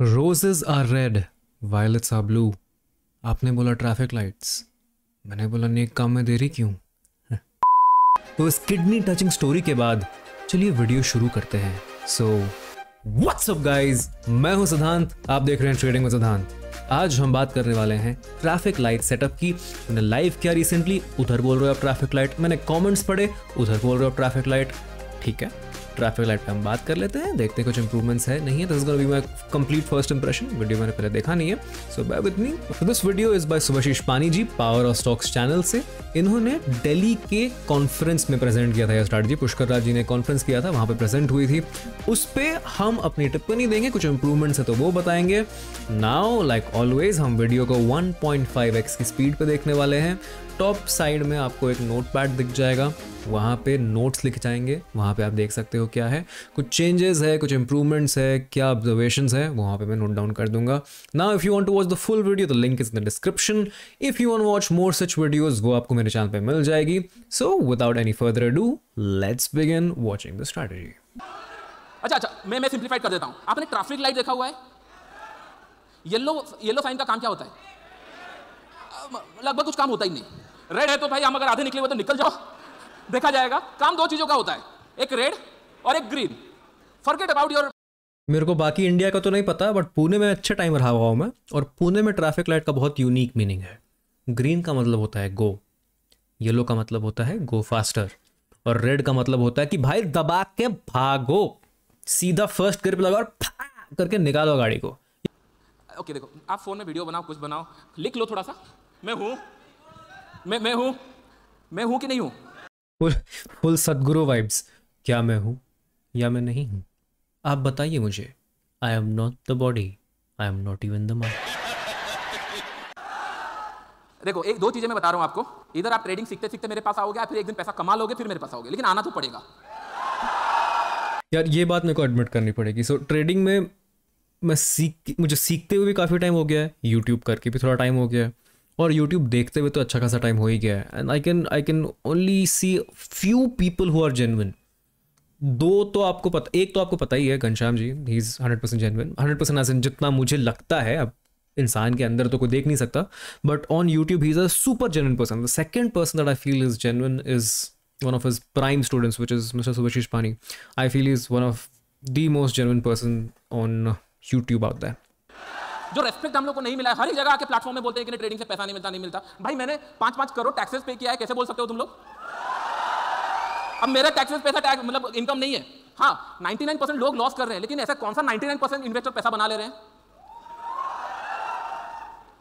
Roses are red violets are blue आपने बोला traffic lights मैंने बोला नेक काम में देरी क्यों तो इस किडनी टचिंग स्टोरी के बाद चलिए वीडियो शुरू करते हैं सो व्हाट्सअप गाइज मैं हूं सिद्धांत आप देख रहे हैं ट्रेडिंग में सिद्धांत आज हम बात करने वाले हैं ट्रैफिक लाइट सेटअप की मैंने लाइव किया रिसेंटली उधर बोल रहे हो आप ट्रैफिक लाइट मैंने कमेंट्स पढ़े उधर बोल रहे हो आप ट्रैफिक लाइट ठीक है ट्रैफिक लाइट पर हम बात कर लेते हैं देखते हैं कुछ इंप्रूवमेंट्स है नहीं है this be my complete first impression video मैंने पहले देखा नहीं है so bear with me this video is by Subhashish Pani ji power of stocks channel से इन्होंने दिल्ली के कॉन्फ्रेंस में प्रेजेंट किया था यह स्ट्रैटेजी पुष्कर राज जी ने कॉन्फ्रेंस किया था वहाँ पर प्रेजेंट हुई थी उस पर हम अपनी टिप्पणी तो देंगे कुछ इंप्रूवमेंट्स है तो वो बताएंगे नाउ लाइक ऑलवेज हम वीडियो को 1.5x की स्पीड पर देखने वाले हैं टॉप साइड में आपको एक नोट पैड दिख जाएगा वहाँ पे नोट्स लिख जाएंगे वहाँ पे आप देख सकते हो क्या है कुछ चेंजेस है कुछ इंप्रूवमेंट्स है क्या ऑब्जर्वेशन है वहाँ पे मैं नोट डाउन कर दूंगा now if you want to watch the full video the link is the description if you want watch more such videos वो आपको मेरे चैनल पर मिल जाएगी so without any further do let's begin watching the strategy अच्छा अच्छा मैं मैं सिंप्लीफाइड कर देता हूँ आपने ट्रैफिक लाइट देखा हुआ है येलो येलो साइन का काम क्या होता है लगभग कुछ काम होता ही नहीं रेड है तो भाई हम अगर आधे निकले हुए तो निकल जाओ देखा जाएगा काम दो चीज़ों का होता है एक रेड और एक ग्रीन फॉरगेट अबाउट योर मेरे को बाकी इंडिया का तो नहीं पता बट पुणे में अच्छा टाइम रहा हुआ मैं और पुणे में ट्रैफिक लाइट का बहुत यूनिक मीनिंग है ग्रीन का मतलब होता है गो येलो का मतलब होता है गो फास्टर और रेड का मतलब होता है कि भाई दबा के भागो सीधा फर्स्ट ग्रिप लगाओ और करके निकालो गाड़ी को ओके okay, देखो आप फोन में वीडियो बनाओ कुछ बनाओ लिख लो थोड़ा सा मैं हूँ मैं मैं हूं मैं हूं कि नहीं हूं फुल फुल सदगुरु वाइब्स क्या मैं हूं या मैं नहीं हूं आप बताइए मुझे I am not the body I am not even the mind देखो एक दो चीजें मैं बता रहा हूं आपको इधर आप ट्रेडिंग सीखते सीखते मेरे पास आओगे फिर एक दिन पैसा कमा लोगे फिर मेरे पास आओगे लेकिन आना तो पड़ेगा यार ये बात मेरे को एडमिट करनी पड़ेगी सो so, ट्रेडिंग में मैं सीख मुझे सीखते हुए भी काफ़ी टाइम हो गया है यूट्यूब करके भी थोड़ा टाइम हो गया है और यूट्यूब देखते हुए तो अच्छा खासा टाइम हो ही गया है and I can I can only see few people who are genuine though तो आपको पता एक तो आपको पता ही है घनश्याम जी ही is hundred percent genuine hundred percent as जितना मुझे लगता है अब इंसान के अंदर तो कोई देख नहीं सकता but on YouTube he is a super genuine person the second person that I feel is genuine is one of is prime students which is mister Subhashish Pani I feel is one of the most genuine person on YouTube out that जो respect हम लोग को नहीं मिला है हर एक जगह आके प्लेटफॉर्म में बोलते हैं कि नहीं ट्रेडिंग से पैसा नहीं मिलता नहीं मिलता भाई मैंने पांच पांच करोड़ टैक्सेस पे किया है कैसे बोल सकते हो तुम लोग अब मेरा टैक्सेस पैसा टैक्स मतलब इनकम नहीं है हाँ 99 परसेंट लोग लॉस कर रहे हैं लेकिन ऐसा कौन सा 99 परसेंट इन्वेस्टर पैसा बना ले रहे हैं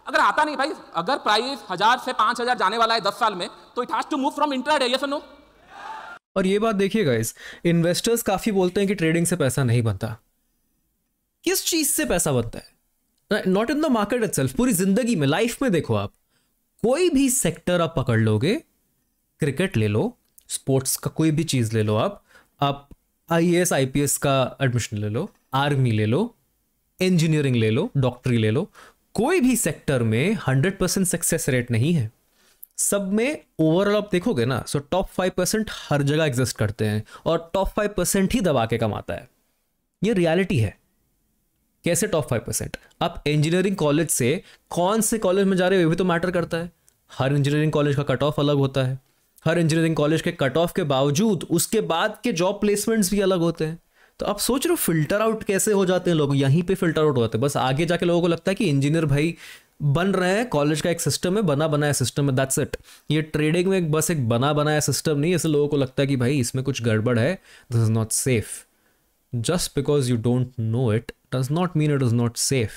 अगर आता नहीं भाई अगर प्राइस हजार से पांच हजार जाने वाला है दस साल में तो it has to move from inter yes no और ये बात देखिए गाइस इन्वेस्टर्स काफी बोलते हैं कि ट्रेडिंग से पैसा नहीं बनता किस चीज से पैसा बनता है not in the market it पूरी जिंदगी में लाइफ में देखो आप कोई भी सेक्टर आप पकड़ लोगे क्रिकेट ले लो स्पोर्ट्स का कोई भी चीज़ ले लो आप आप I S I P S का एडमिशन ले लो आर्मी ले लो इंजीनियरिंग ले लो डॉक्टरी ले लो कोई भी सेक्टर में हंड्रेड परसेंट सक्सेस रेट नहीं है सब में ओवरऑल आप देखोगे ना सो टॉप फाइव परसेंट हर जगह एग्जिस्ट करते हैं और टॉप फाइव परसेंट ही दबा के कमाता है ये रियलिटी है कैसे टॉप फाइव परसेंट आप इंजीनियरिंग कॉलेज से कौन से कॉलेज में जा रहे हो भी तो मैटर करता है हर इंजीनियरिंग कॉलेज का कट ऑफ अलग होता है हर इंजीनियरिंग कॉलेज के कट ऑफ के बावजूद उसके बाद के जॉब प्लेसमेंट्स भी अलग होते हैं तो आप सोच रहे हो फिल्टर आउट कैसे हो जाते हैं लोग यहीं पे फिल्टर आउट हो जाते हैं बस आगे जाके लोगों को लगता है कि इंजीनियर भाई बन रहे हैं कॉलेज का एक सिस्टम है बना बनाया सिस्टम है दैट्स इट ये ट्रेडिंग में एक बस एक बना बनाया सिस्टम नहीं ऐसे लोगों को लगता है कि भाई इसमें कुछ गड़बड़ है this is not safe just because you don't know it does not mean it is not safe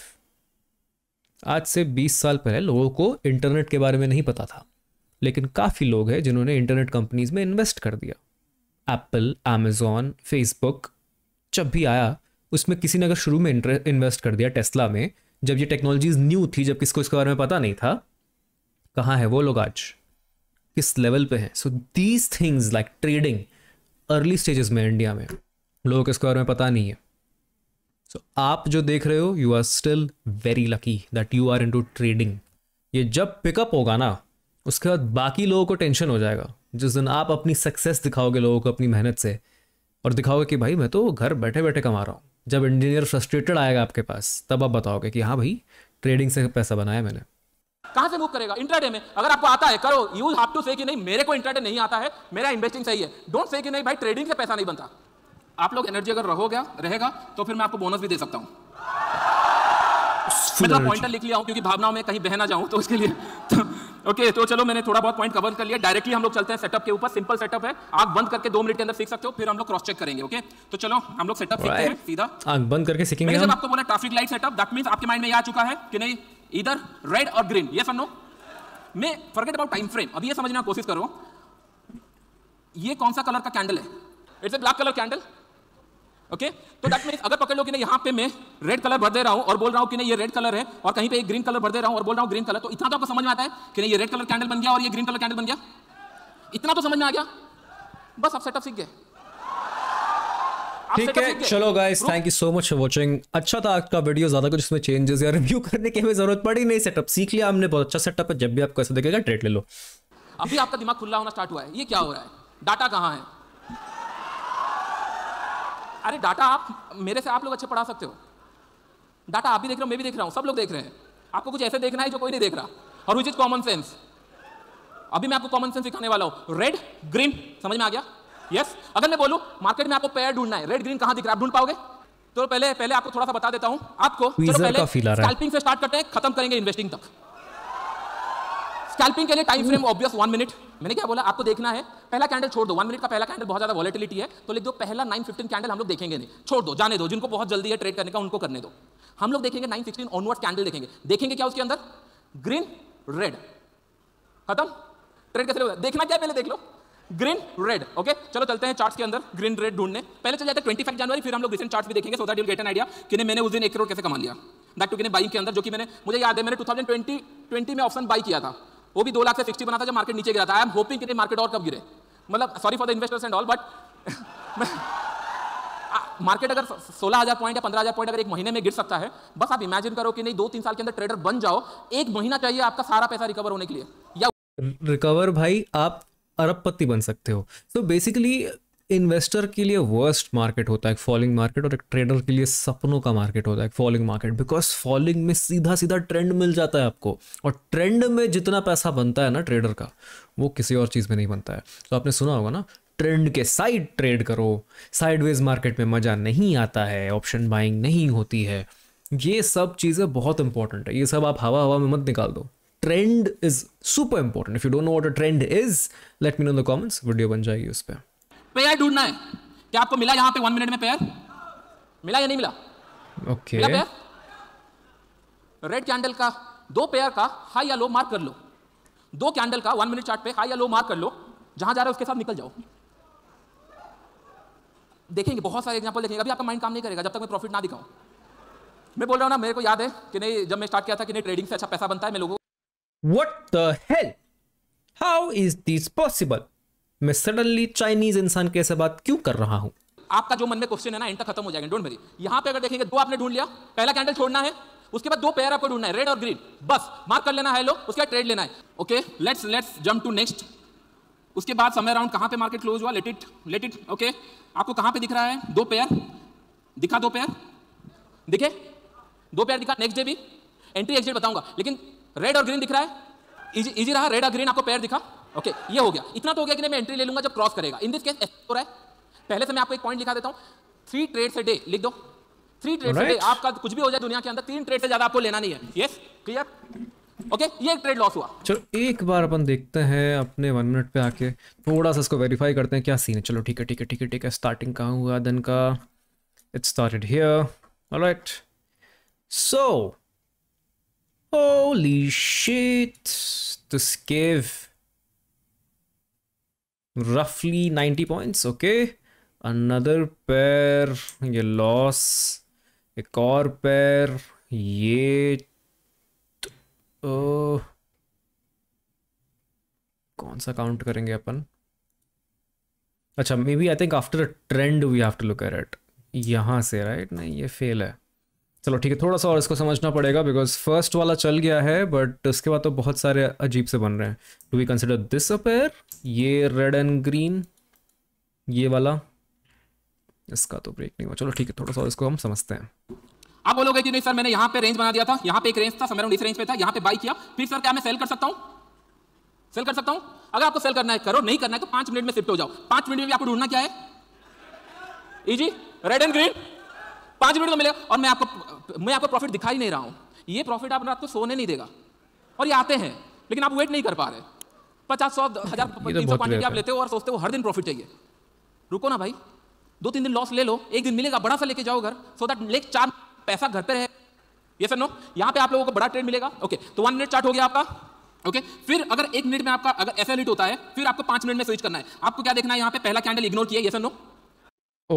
आज से 20 साल पहले लोगों को इंटरनेट के बारे में नहीं पता था लेकिन काफ़ी लोग हैं जिन्होंने इंटरनेट कंपनीज में इन्वेस्ट कर दिया एप्पल अमेजोन फेसबुक जब भी आया उसमें किसी ने अगर शुरू में इन्वेस्ट कर दिया टेस्ला में जब ये टेक्नोलॉजीज न्यू थी जब किसको इसके बारे में पता नहीं था कहाँ है वो लोग आज किस लेवल पे हैं so these things like trading early stages में इंडिया में लोगों को इसके बारे में पता नहीं है सो so, आप जो देख रहे हो you are still very lucky that you are to trading ये जब पिकअप होगा ना उसके बाद बाकी लोगों को टेंशन हो जाएगा जिस दिन आप अपनी सक्सेस दिखाओगे लोगों को अपनी मेहनत से और दिखाओगे कि भाई मैं तो घर बैठे बैठे कमा रहा हूँ जब इंजीनियर फ्रस्ट्रेटेड आएगा आपके पास तब आप बताओगे कि हाँ भाई ट्रेडिंग से पैसा बनाया मैंने कहां से मूव करेगा इंट्राडे में अगर आपको आता है करो यू हैव टू से कि नहीं मेरे को इंट्राडे नहीं आता है मेरा इन्वेस्टिंग सही है डोंट से कि नहीं भाई ट्रेडिंग से पैसा नहीं बनता आप लोग एनर्जी अगर रहोगे रहेगा तो फिर मैं आपको बोनस भी दे सकता हूँ मतलब पॉइंटर लिख लिया हूँ क्योंकि भावनाओं में कहीं बहना जाऊं तो उसके लिए तो, ओके तो चलो मैंने थोड़ा बहुत पॉइंट कवर कर लिया डायरेक्टली हम लोग चलते हैं सेटअप के ऊपर सिंपल सेटअप है आग बंद करके दो मिनट के अंदर सीख सकते हो फिर हम लोग क्रॉस चेक करेंगे ओके तो चलो हम लोग सेटअप सीखते हैं सीधा आग बंद करके सीखेंगे हम आपको बोला traffic light setup that means आपके माइंड में आ चुका है कि नहीं इधर रेड और ग्रीन ये समझो मैं फॉरगेट अबाउट टाइम फ्रेम अभी ये समझने की कोशिश करो ये कौन सा कलर का कैंडल है it's a black colour candle okay तो दैट मीन अगर पकड़ लो कि नहीं यहाँ पे मैं रेड कलर भर दे रहा हूँ और बोल रहा हूँ कि नहीं ये रेड कलर है और कहीं पे एक ग्रीन कलर भर दे रहा हूँ और बोल रहा हूँ ग्रीन कलर तो इतना तो आपको समझ में आता है कि नहीं ये रेड कलर कैंडल बन गया और ये ग्रीन कलर कैंडल बन गया इतना तो समझ में आ गया बस आप सेटअप सीख गए ठीक है चलो guys thank you so much for watching अच्छा था आज का वीडियो ज्यादा कुछ इसमें चेंजेस या रिव्यू करने की हमें जरूरत पड़ी नहीं सेटअप सीख लिया हमने बहुत अच्छा सेटअप है जब भी आपको ऐसा देखेगा ट्रेड ले लो अभी आपका दिमाग खुला होना स्टार्ट हुआ है ये क्या हो रहा है डाटा कहाँ है अरे डाटा आप मेरे से आप लोग अच्छे पढ़ा सकते हो डाटा आप भी देख रहे हो मैं भी देख रहा हूँ सब लोग देख रहे हैं आपको कुछ ऐसे देखना है जो कोई नहीं देख रहा और विच इज कॉमन सेंस अभी मैं आपको कॉमन सेंस सिखाने वाला हूँ रेड ग्रीन समझ में आ गया यस yes? अगर मैं बोलूँ मार्केट में आपको पेयर ढूंढना है रेड ग्रीन कहाँ दिख रहा है आप ढूंढ पाओगे तो पहले पहले आपको थोड़ा सा बता देता हूँ आपको चलो पहले स्कैल्पिंग से स्टार्ट करते हैं खत्म करेंगे इन्वेस्टिंग तक स्कैल्पिंग के लिए time frame obvious one minute मैंने क्या बोला आपको देखना है पहला कैंडल छोड़ दो वन मिनट का पहला कैंडल बहुत ज़्यादा वॉलेटिलिटी है तो लिख दो पहला नाइन फिफ्टीन कैंडल हम लोग देखेंगे नहीं छोड़ दो जाने दो जिनको बहुत जल्दी है ट्रेड करने का उनको करने दो हम लोग देखेंगे नाइन फिफ्टीन ऑनवर्ड कैंडल देखेंगे देखेंगे क्या उसके अंदर ग्रीन रेड खत्म ट्रेड कैसे देखना क्या पहले देख लो ग्रीन रेड ओके चलो चलते हैं चार्ट्स के अंदर ग्रीन रेड ढूंढने पहले चले जाते हैं ट्वेंटी फाइव जनवरी फिर हम लोग रिसेंट चार्ट्स भी देखेंगे so that you get an idea कि मैंने उस दिन एक करोड़ कैसे कमा लिया दैट टू कि बाइंग के अंदर जो कि मैंने मुझे याद है मैंने टू थाउजेंड ट्वेंटी ट्वेंटी में ऑप्शन बाई किया था वो भी दो लाख से सिक्सटी बना था जब मार्केट नीचे गिरा था आई एम होपिंग कि मार्केट और कब गिरे मतलब sorry for the investors and all but market अगर 16000 पॉइंट या 15000 पॉइंट अगर एक महीने में गिर सकता है बस आप इमेजिन करो कि नहीं दो तीन साल के अंदर ट्रेडर बन जाओ एक महीना चाहिए आपका सारा पैसा रिकवर होने के लिए या रिकवर भाई आप अरबपति बन सकते हो सो so बेसिकली इन्वेस्टर के लिए वर्स्ट मार्केट होता है एक फॉलिंग मार्केट और एक ट्रेडर के लिए सपनों का मार्केट होता है एक फॉलिंग मार्केट बिकॉज फॉलिंग में सीधा सीधा ट्रेंड मिल जाता है आपको और ट्रेंड में जितना पैसा बनता है ना ट्रेडर का वो किसी और चीज़ में नहीं बनता है तो आपने सुना होगा ना ट्रेंड के साइड ट्रेड करो साइडवेज मार्केट में मज़ा नहीं आता है ऑप्शन बाइंग नहीं होती है ये सब चीज़ें बहुत इंपॉर्टेंट है ये सब आप हवा हवा में मत निकाल दो trend is super important if you don't know what a trend is let me know the comments video बन जाएगी उस पर पेयर ढूंढना है क्या आपको मिला यहाँ पे वन मिनट में पेयर मिला या नहीं मिला ओके okay. मिला पेयर रेड कैंडल का दो पेयर का हाई या लो मार्क कर लो दो कैंडल का वन मिनट चार्ट पे हाई या लो मार्क कर लो जहां जा रहे हो उसके साथ निकल जाओ देखेंगे बहुत सारे एग्जाम्पल देखेंगे अभी आपका माइंड काम नहीं करेगा जब तक मैं प्रॉफिट ना दिखाऊं मैं बोल रहा हूँ ना मेरे को याद है कि नहीं जब मैं स्टार्ट किया था कि नहीं ट्रेडिंग से अच्छा पैसा बनता है मैं लोगों what the hell how is this possible मैं सडनली चाइनीज इंसान के ऐसे बात क्यों कर रहा हूं आपका जो मन में क्वेश्चन है ना इंटर खत्म हो जाएगा डोंट वरी यहां पे अगर देखेंगे दो आपने ढूंढ लिया पहला कैंडल छोड़ना है उसके बाद दो पैर आपको ढूंढना है रेड और ग्रीन बस मार्क कर लेना है लो उसके बाद ट्रेड लेना है okay let's let's jump to next उसके बाद समय अराउंड कहां पे मार्केट क्लोज हुआ let it let it okay आपको कहां पे दिख रहा है दो पैर दिखा दो पैर दिखे दो पैर दिखा नेक्स्ट डे भी एंट्री एग्जिट बताऊंगा लेकिन रेड और ग्रीन दिख रहा है इजी रहा रेड और ग्रीन आपको पैर दिखा ओके okay, ये हो गया इतना तो हो गया कि नहीं मैं एंट्री ले लूंगा जब क्रॉस करेगा इन दिस केस हो रहा है पहले से मैं आपको एक पॉइंट लिखा देता हूं थ्री ट्रेड से डे लिख दो थ्री ट्रेड right. से डे आपका कुछ भी हो जाए दुनिया के अंदर तीन ट्रेड से ज्यादा आपको लेना नहीं है यस क्लियर ओके okay, ये ट्रेड लॉस हुआ चलो एक बार अपन देखते हैं अपने वन मिनट पे आके थोड़ा सा इसको वेरीफाई करते हैं क्या सीन है चलो ठीक है ठीक है ठीक है ठीक है स्टार्टिंग कहाँ हुआ देन का it started here alright so holy shit this give roughly 90 points okay another pair ये loss एक और pair ये तो, uh, कौन सा काउंट करेंगे अपन अच्छा maybe I think after a trend we have to look at it यहाँ से राइट right? नहीं ये फेल है चलो ठीक है थोड़ा सा और इसको समझना पड़ेगा बिकॉज फर्स्ट वाला चल गया है बट उसके बाद तो बहुत सारे अजीब से बन रहे हैं two we consider this a pair ये रेड एंड ग्रीन ये वाला इसका तो ब्रेक नहीं हुआ चलो ठीक है थोड़ा सा और इसको हम समझते हैं आप बोलोगे कि नहीं सर मैंने यहाँ पे रेंज बना दिया था यहाँ पे एक रेंज था समय इस रेंज पे था यहाँ पे बाई किया फिर सर क्या मैं सेल कर सकता हूँ सेल कर सकता हूँ अगर आपको सेल करना है करो नहीं करना है तो पांच मिनट में शिफ्ट हो जाओ पांच मिनट में भी आपको ढूंढना क्या है इजी रेड एंड ग्रीन पांच मिनट में मिलेगा और मैं आपको मैं आपको प्रॉफिट दिखा ही नहीं रहा हूं ये प्रॉफिट आप रात को सोने नहीं देगा और ये आते हैं लेकिन आप वेट नहीं कर पा रहे पचास सौ हजार तीन तो सौ आप लेते हो और सोचते हो हर दिन प्रॉफिट चाहिए रुको ना भाई दो तीन दिन लॉस ले लो एक दिन मिलेगा बड़ा सा लेके जाओ घर सो दैट लेक चार पैसा घर पर रहे ये सर नो यहाँ पे आप लोगों को बड़ा ट्रेड मिलेगा ओके तो वन मिनट चार्ट हो गया आपका ओके okay, फिर अगर एक मिनट में आपका अगर ऐसा लिट e होता है फिर आपको पांच मिनट में स्विच करना है आपको क्या देखना है यहाँ पे पहला कैंडल इग्नोर किया ये sir no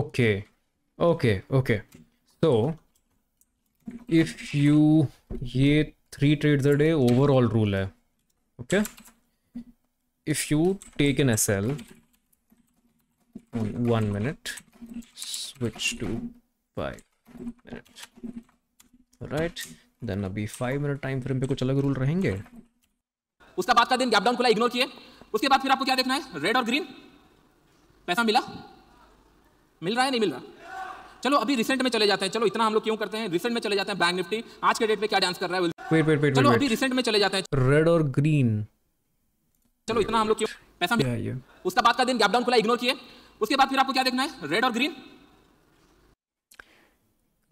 okay okay okay so if you ये three trades a day overall rule है okay if you take an SL one minute switch to five minute right then अभी five minute time frame पे कुछ अलग rule रहेंगे उसका बाद का दिन गैप डाउन खुला इग्नोर किए उसके बाद फिर आपको क्या देखना है रेड और ग्रीन पैसा मिला मिल रहा है नहीं मिल रहा चलो अभी रिसेंट में चले जाते हैं चलो इतना हम लोग क्यों करते हैं रिसेंट में चले जाते हैं बैंक निफ्टी आज के डेट पे क्या डांस कर रहा है वेट वेट वेट चलो अभी रिसेंट में चले जाते हैं रेड और ग्रीन चलो इतना हम लोग क्यों पैसा मिला उसके बाद का दिन गैप डाउन खुला इग्नोर किए उसके बाद फिर आपको क्या देखना है रेड और ग्रीन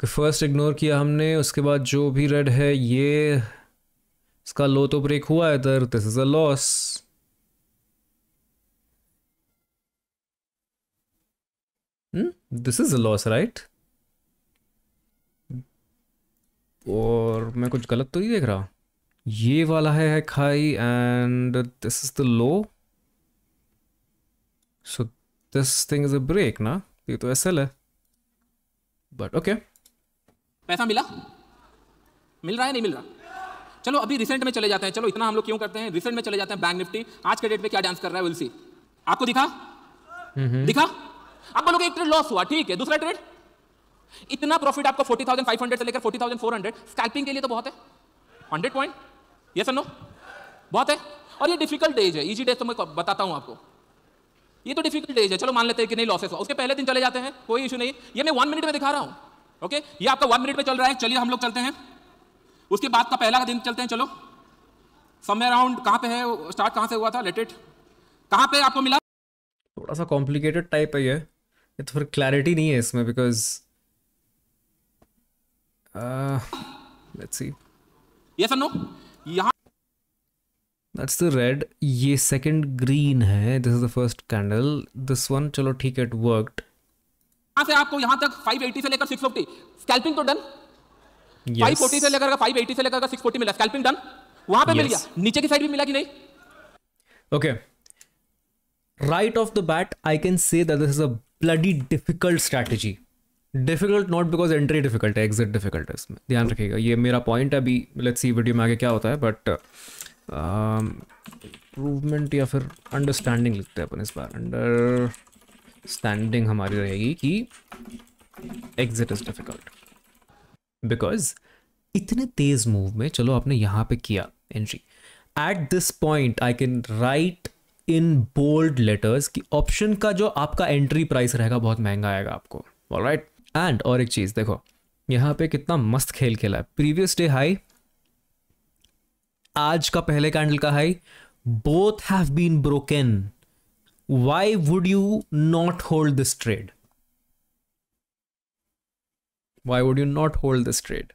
फर्स्ट इग्नोर किया हमने उसके बाद जो भी रेड है ये इसका लो तो ब्रेक हुआ है इधर this is a loss Hmm? This is a loss, right? और मैं कुछ गलत तो नहीं देख रहा ये वाला है, है खाई and this is the low so this thing is a break ना ये तो एसएल है बट ओके okay. पैसा मिला मिल रहा है नहीं मिल रहा चलो अभी रिसेंट में चले जाते हैं चलो इतना हम लोग क्यों करते हैं रिसेंट में चले जाते हैं बैंक निफ्टी आज के डेट में क्या डांस कर रहा है विल सी आपको दिखा हम्म, हम्म। दिखा आप बोलोगे एक ट्रेड लॉस हुआ ठीक है दूसरा ट्रेड इतना प्रॉफिट आपको 40,500 से लेकर 40,400 स्कैल्पिंग के लिए तो बहुत है 100 पॉइंट ये सर नो बहुत है और ये डिफिकल्ट डेज है इजी डेज तो मैं बताता हूं आपको ये तो डिफिकल्ट डेज है चलो मान लेते हैं कि नहीं लॉसेस हुआ उसके पहले दिन चले जाते हैं कोई इशू नहीं ये मैं वन मिनट में दिखा रहा हूं ओके ये आपका वन मिनट में चल रहा है चलिए हम लोग चलते हैं उसके बाद का पहला दिन चलते हैं चलो समय अराउंड कहां पे है स्टार्ट कहां से हुआ था लेटेड कहां पे आपको मिला थोड़ा सा कॉम्प्लिकेटेड टाइप है ये ये तो फिर क्लैरिटी नहीं है इसमें because let's see yes no यहाँ दैट्स द रेड ये सेकंड ग्रीन है this is the first candle this one चलो ठीक है इट वर्कड यहां से आपको यहां तक 580 से लेकर 650 स्कैल्पिंग तो डन yes. 540 से लेकर 580 से लेकर 640 मिला स्कैल्पिंग डन वहां पे yes. मिल गया नीचे की साइड भी मिला कि नहीं okay okay. right off the bat, I can say that this is a bloody difficult strategy. Difficult not because entry difficult है एग्जिट डिफिकल्ट है इसमें ध्यान रखिएगा ये मेरा पॉइंट है अभी लेट्स सी वीडियो में आगे क्या होता है बट इम्प्रूवमेंट um, या फिर अंडरस्टैंडिंग लिखते हैं अपन इस बार अंडरस्टैंडिंग हमारी रहेगी कि एग्जिट इज डिफिकल्ट बिकॉज इतने तेज मूव में चलो आपने यहाँ पे किया entry at this point I can write in bold letters कि ऑप्शन का जो आपका एंट्री प्राइस रहेगा बहुत महंगा आएगा आपको राइट एंड और एक चीज देखो यहां पे कितना मस्त खेल खेला है प्रीवियस डे हाई आज का पहले कैंडल का high both have been broken why would you not hold this trade why would you not hold this trade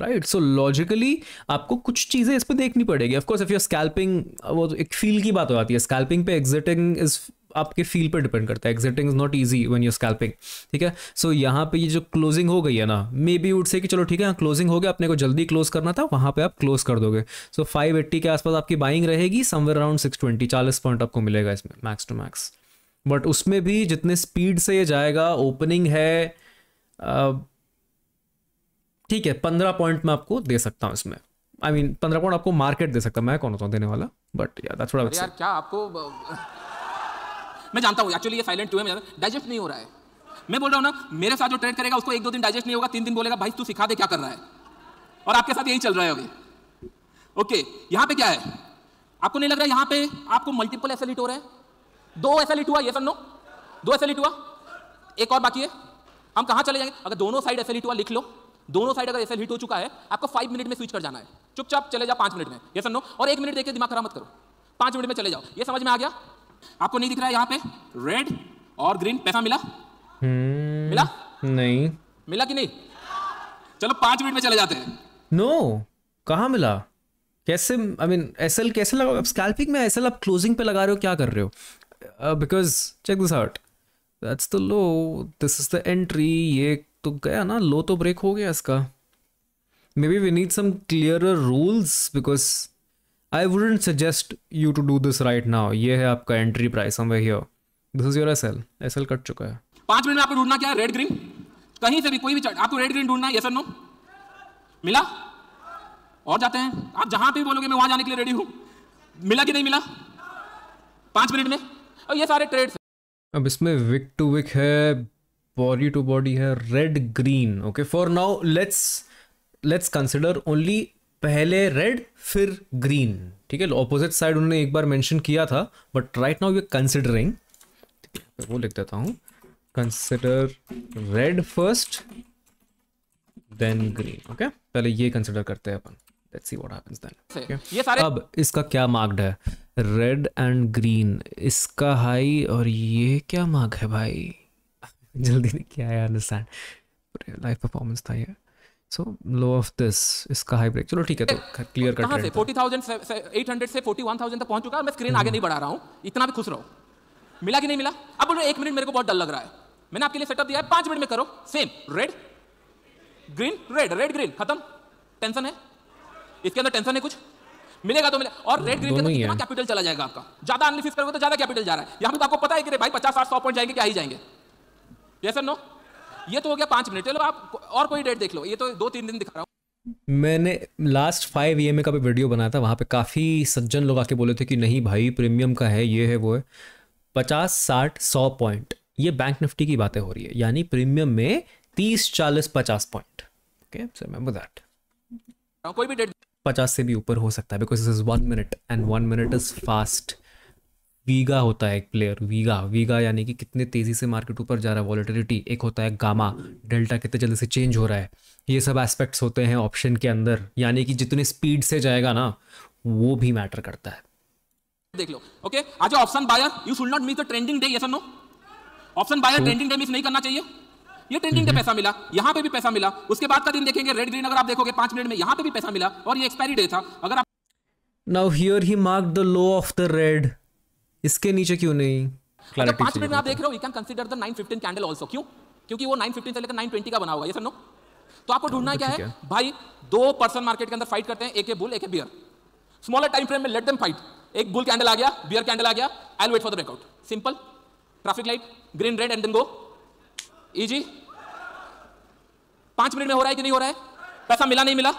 right so logically आपको कुछ चीज़ें इस पर देखनी पड़ेगी ऑफकोर्स इफ़ यूर स्कैल्पिंग वो तो एक फील की बात हो जाती है स्कैल्पिंग पे एग्जिटिंग इज आपके फील पर डिपेंड करता है exiting is not easy one your scalping ठीक है सो so, यहाँ पे ये जो क्लोजिंग हो गई है ना मे बी वुड से कि चलो ठीक है क्लोजिंग हो गया अपने को जल्दी क्लोज करना था वहाँ पे आप क्लोज कर दोगे सो फाइव एट्टी के आसपास आपकी बाइंग रहेगी समवेयर अराउंड सिक्स ट्वेंटी चालीस पॉइंट आपको मिलेगा इसमें मैक्स टू मैक्स बट उसमें भी जितने स्पीड से ये जाएगा ओपनिंग है uh, ठीक है पंद्रह पॉइंट मैं आपको दे सकता हूँ इसमें आई मीन पंद्रह पॉइंट आपको मार्केट दे सकता मैं कौन होता हूँ देने वाला बट यार थोड़ा यार क्या आपको मैं जानता हूँ एक्चुअली ये साइलेंट टू है डाइजेस्ट नहीं हो रहा है मैं बोल रहा हूँ ना मेरे साथ जो ट्रेड करेगा उसको एक दो दिन डाइजेस्ट नहीं होगा तीन दिन बोलेगा भाई तू सिखा दे क्या कर रहा है और आपके साथ यही चल रहा है अभी ओके यहाँ पे क्या है आपको नहीं लग रहा यहाँ पे आपको मल्टीपल एस हो रहे हैं दो एस हुआ ये सर नो दो एस हुआ एक और बाकी है हम कहाँ चले जाएंगे अगर दोनों साइड एस हुआ लिख लो दोनों साइड अगर एसएल हिट हो चुका है आपको फाइव मिनट में स्विच कर जाना है चुपचाप चले जाओ पांच मिनट में ये सुनो और एक मिनट देखिए दिमाग खराब मत करो पांच मिनट में चले जाओ ये समझ में आ गया आपको नहीं दिख रहा है यहाँ पे रेड और ग्रीन पैसा मिला हम्म, मिला नहीं मिला कि नहीं चलो पांच मिनट में चले जाते हैं नो no, कहाँ मिला कैसे आई मीन एसएल कैसे लगा स्कैल्पिंग में एसएल आप क्लोजिंग पे लगा रहे हो क्या कर रहे हो because check this out that's the low this is the entry ये तो गया ना लो तो ब्रेक हो गया इसका maybe we need some clear rules because I wouldn't suggest you to do this right now ये है आपका एंट्री प्राइस हम here this is your S L S L cut चुका है पांच मिनट में आपको ढूंढना क्या है रेड ग्रीन कहीं से भी कोई भी चार्ट आपको रेड ग्रीन ढूंढना है यस नो मिला और जाते हैं आप जहां पे बोलोगे मैं वहां जाने के लिए रेडी हूं मिला कि नहीं मिला पांच मिनट में और ये सारे ट्रेड्स अब इसमें विक टू विक है बॉडी टू बॉडी है red green okay for now let's let's consider only पहले रेड फिर ग्रीन ठीक है ऑपोजिट साइड उन्होंने एक बार मेंशन किया था but right now you considering वो लिख देता हूँ consider red first then green okay पहले ये कंसिडर करते हैं अपन let's see what happens then ये सारे अब इसका क्या मार्क्ड है रेड एंड ग्रीन इसका हाई और ये क्या मार्क है भाई जल्दी नहीं किया है अंडरस्टैंड लाइफ परफॉर्मेंस था ये सो लो ऑफ दिस इसका हाई ब्रेक चलो ठीक है तो क्लियर कट कहां से 40000 800 से 41000 तक पहुंच चुका है मैं स्क्रीन आगे नहीं बढ़ा रहा हूं इतना भी खुश रहो मिला कि नहीं मिला अब बोलो एक मिनट मेरे को बहुत डर लग रहा है मैंने आपके लिए सेटअप दिया है पांच मिनट में करो same red green red red green खत्म टेंशन है इसके अंदर टेंशन है कुछ मिलेगा तो मिले और रेड ग्रीन के अंदर कितना कैपिटल चला जाएगा आपका ज्यादा एनालिसिस करोगे तो ज्यादा कैपिटल जा रहा है यहां पे तो आपको पता है कि भाई पचास साठ सौ पॉइंट जाएंगे क्या ही जाएंगे ये सर नो ये तो हो गया पांच मिनट चलो आप और कोई डेट देख लो ये तो दो तीन दिन दिखा रहा हूँ मैंने लास्ट फाइव ईएमए का भी वीडियो बनाया था वहाँ पे काफ़ी सज्जन लोग आके बोले थे कि नहीं भाई प्रीमियम का है ये है वो है पचास साठ सौ पॉइंट ये बैंक निफ्टी की बातें हो रही है यानी प्रीमियम में तीस चालीस पचास point okay sir remember that कोई भी डेट पचास से भी ऊपर हो सकता है because is one minute and one minute is fast वीगा होता है एक प्लेयर वीगा वीगा यानी कि कितने तेज़ी से मार्केट ऊपर जा रहा है वॉलिटिलिटी एक होता है गामा डेल्टा कितने जल्दी से चेंज हो रहा है ये सब एस्पेक्ट्स होते हैं ऑप्शन के अंदर यानी कि जितने स्पीड से जाएगा ना वो भी मैटर करता है देख लो ओके आज option buyer you should not miss the trending day yes no option buyer trending day miss नहीं करना चाहिए ये तीन दिन का पैसा मिला यहाँ पे भी पैसा मिला उसके बाद का दिन देखेंगे रेड ग्रीन अगर आप देखोगे पांच मिनट में यहाँ पे भी पैसा मिला और ये एक्सपायरी डे था अगर आप नाउ हियर ही mark the low of the red इसके नीचे क्यों नहीं अगर अच्छा, पांच मिनट में आप देख रहे हो you can consider the nine fifteen candle also क्यों क्योंकि वो नाइन फिफ्टीन से लेकर नाइन ट्वेंटी का बना हुआ ये नो तो आपको ढूंढना हाँ, तो क्या है भाई दो पर्सन मार्केट के अंदर फाइट करते हैं एक है बुल एक है बियर स्मॉलर टाइम फ्रेम में लेट देम फाइट एक बुल कैंडल आ गया बियर कैंडल आ गया I will wait for the breakout simple traffic light green red and then go easy e पांच मिनट में हो रहा है कि नहीं हो रहा है पैसा मिला नहीं मिला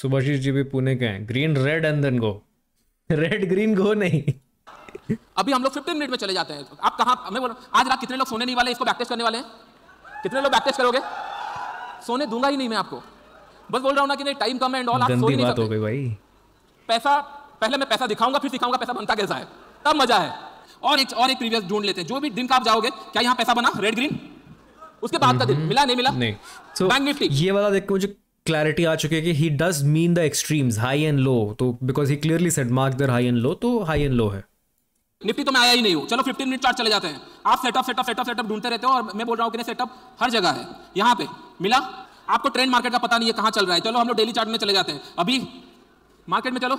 सुभाषीष जी भी पुणे के हैं green red and then go red green go नहीं अभी हम लोग फिफ्टीन मिनट में चले जाते हैं आप कहा मैं बोल आज रात कितने लोग सोने नहीं वाले इसको बैकटेस्ट करने वाले हैं कितने लोग बैकटेस्ट करोगे सोने दूंगा ही नहीं मैं आपको बस बोल रहा हूँ ना कि नहीं टाइम कम है एंड ऑल आप सो नहीं बात हो गई भाई पैसा पहले मैं पैसा दिखाऊंगा फिर दिखाऊंगा पैसा बनता कैसा है तब मजा है और एक और एक प्रीवियस ढूंढ लेते हैं जो भी दिन का आप जाओगे क्या यहाँ पैसा बना रेड ग्रीन उसके बाद का दिन हम्म। मिला नहीं मिला नहीं so, बैंक निफ्टी ये वाला देख के मुझे क्लैरिटी आ चुकी है कि he does mean the extremes high and low तो because he clearly set mark their high and low तो हाई एंड लो है निफ्टी तो मैं आया ही नहीं हूँ चलो फिफ्टीन मिनट चार्ट चले जाते हैं आप सेटअप सेटअप सेटअप सेटअप ढूंढते रहते हो और मैं बोल रहा हूँ कि सेटअप हर जगह है यहाँ पे मिला आपको ट्रेंड मार्केट का पता नहीं है कहाँ चल रहा है चलो हम लोग डेली चार्ट में चले जाते हैं अभी मार्केट में चलो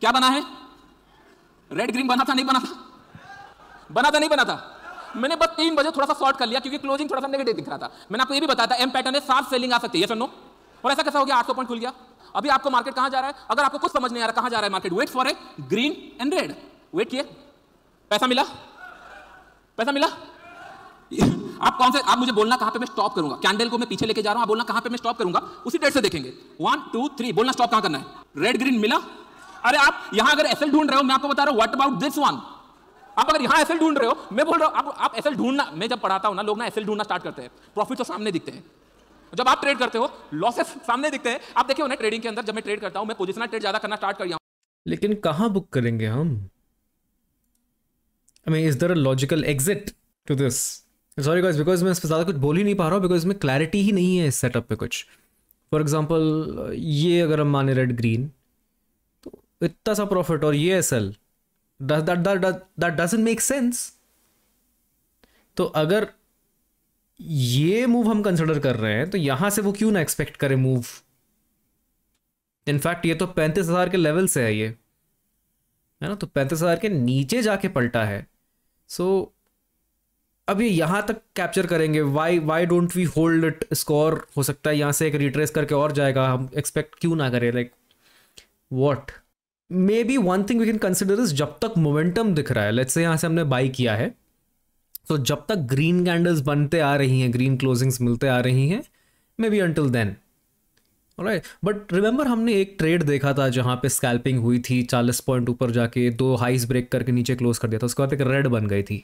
क्या बना है रेड ग्रीन बना था नहीं बना था बना था नहीं बना था मैंने बस तीन बजे थोड़ा सा शॉर्ट कर लिया क्योंकि क्लोजिंग थोड़ा सा नेगेटिव दिख रहा था मैंने आपको ये भी बताया था एम पैटर्न है साफ सेलिंग आ सकती है सुनो और ऐसा कैसा हो गया आठ पॉइंट तो खुल गया अभी आपको मार्केट कहां जा रहा है अगर आपको कुछ समझ नहीं आ रहा कहां जा रहा है market wait for a green and red wait किए पैसा मिला पैसा मिला आप कौन से आप मुझे बोलना कहां पे मैं स्टॉप करूंगा कैंडल को मैं पीछे लेके जा रहा हूं आप बोलना कहाँ पे मैं स्टॉप करूंगा उसी डेट से देखेंगे वन टू थ्री बोलना स्टॉप कहां करना है रेड ग्रीन मिला अरे आप यहां अगर एसएल ढूंढ रहे हो मैं आपको बता रहा हूं व्हाट अबाउट दिस वन आप अगर यहाँ एसएल ढूंढ रहे हो मैं बोल रहा हूँ आप आप एसएल ढूंढना मैं जब पढ़ाता हूँ ना लोग ना एसएल ढूंढना स्टार्ट करते हैं प्रॉफिट तो सामने दिखते हैं जब आप ट्रेड करते हो लॉसेस सामने दिखते हैं आप देखिए उन्हें ट्रेडिंग के अंदर जब मैं ट्रेड करता हूँ मैं पोजिशनल ट्रेड ज्यादा करना स्टार्ट कर गया लेकिन कहाँ बुक करेंगे हम I mean is there a logical exit to this sorry guys because मैं इस पर ज़्यादा कुछ बोल ही नहीं पा रहा हूँ बिकॉज इसमें क्लैरिटी ही नहीं है इस सेटअप पे कुछ फॉर एग्जाम्पल ये अगर हम माने रेड ग्रीन तो इतना सा प्रॉफिट और ये as that that that make sense तो अगर ये मूव हम कंसिडर कर रहे हैं तो यहां से वो क्यों ना एक्सपेक्ट करें मूव इनफैक्ट ये तो पैंतीस हजार के लेवल से है ये है ना तो पैंतीस हजार के नीचे जाके पलटा है सो so, अब ये यहां तक कैप्चर करेंगे why why don't we hold it score हो सकता है यहां से एक रिट्रेस करके और जाएगा हम एक्सपेक्ट क्यों ना करें like like, what maybe one thing we can consider is जब तक मोमेंटम दिख रहा है लेट्स से यहाँ से हमने बाई किया है तो so, जब तक ग्रीन कैंडल्स बनते आ रही हैं ग्रीन क्लोजिंग्स मिलते आ रही हैं maybe until then right but remember हमने एक ट्रेड देखा था जहाँ पे स्कैल्पिंग हुई थी चालीस पॉइंट ऊपर जाके दो हाइस ब्रेक करके नीचे क्लोज कर दिया था उसके बाद एक रेड बन गई थी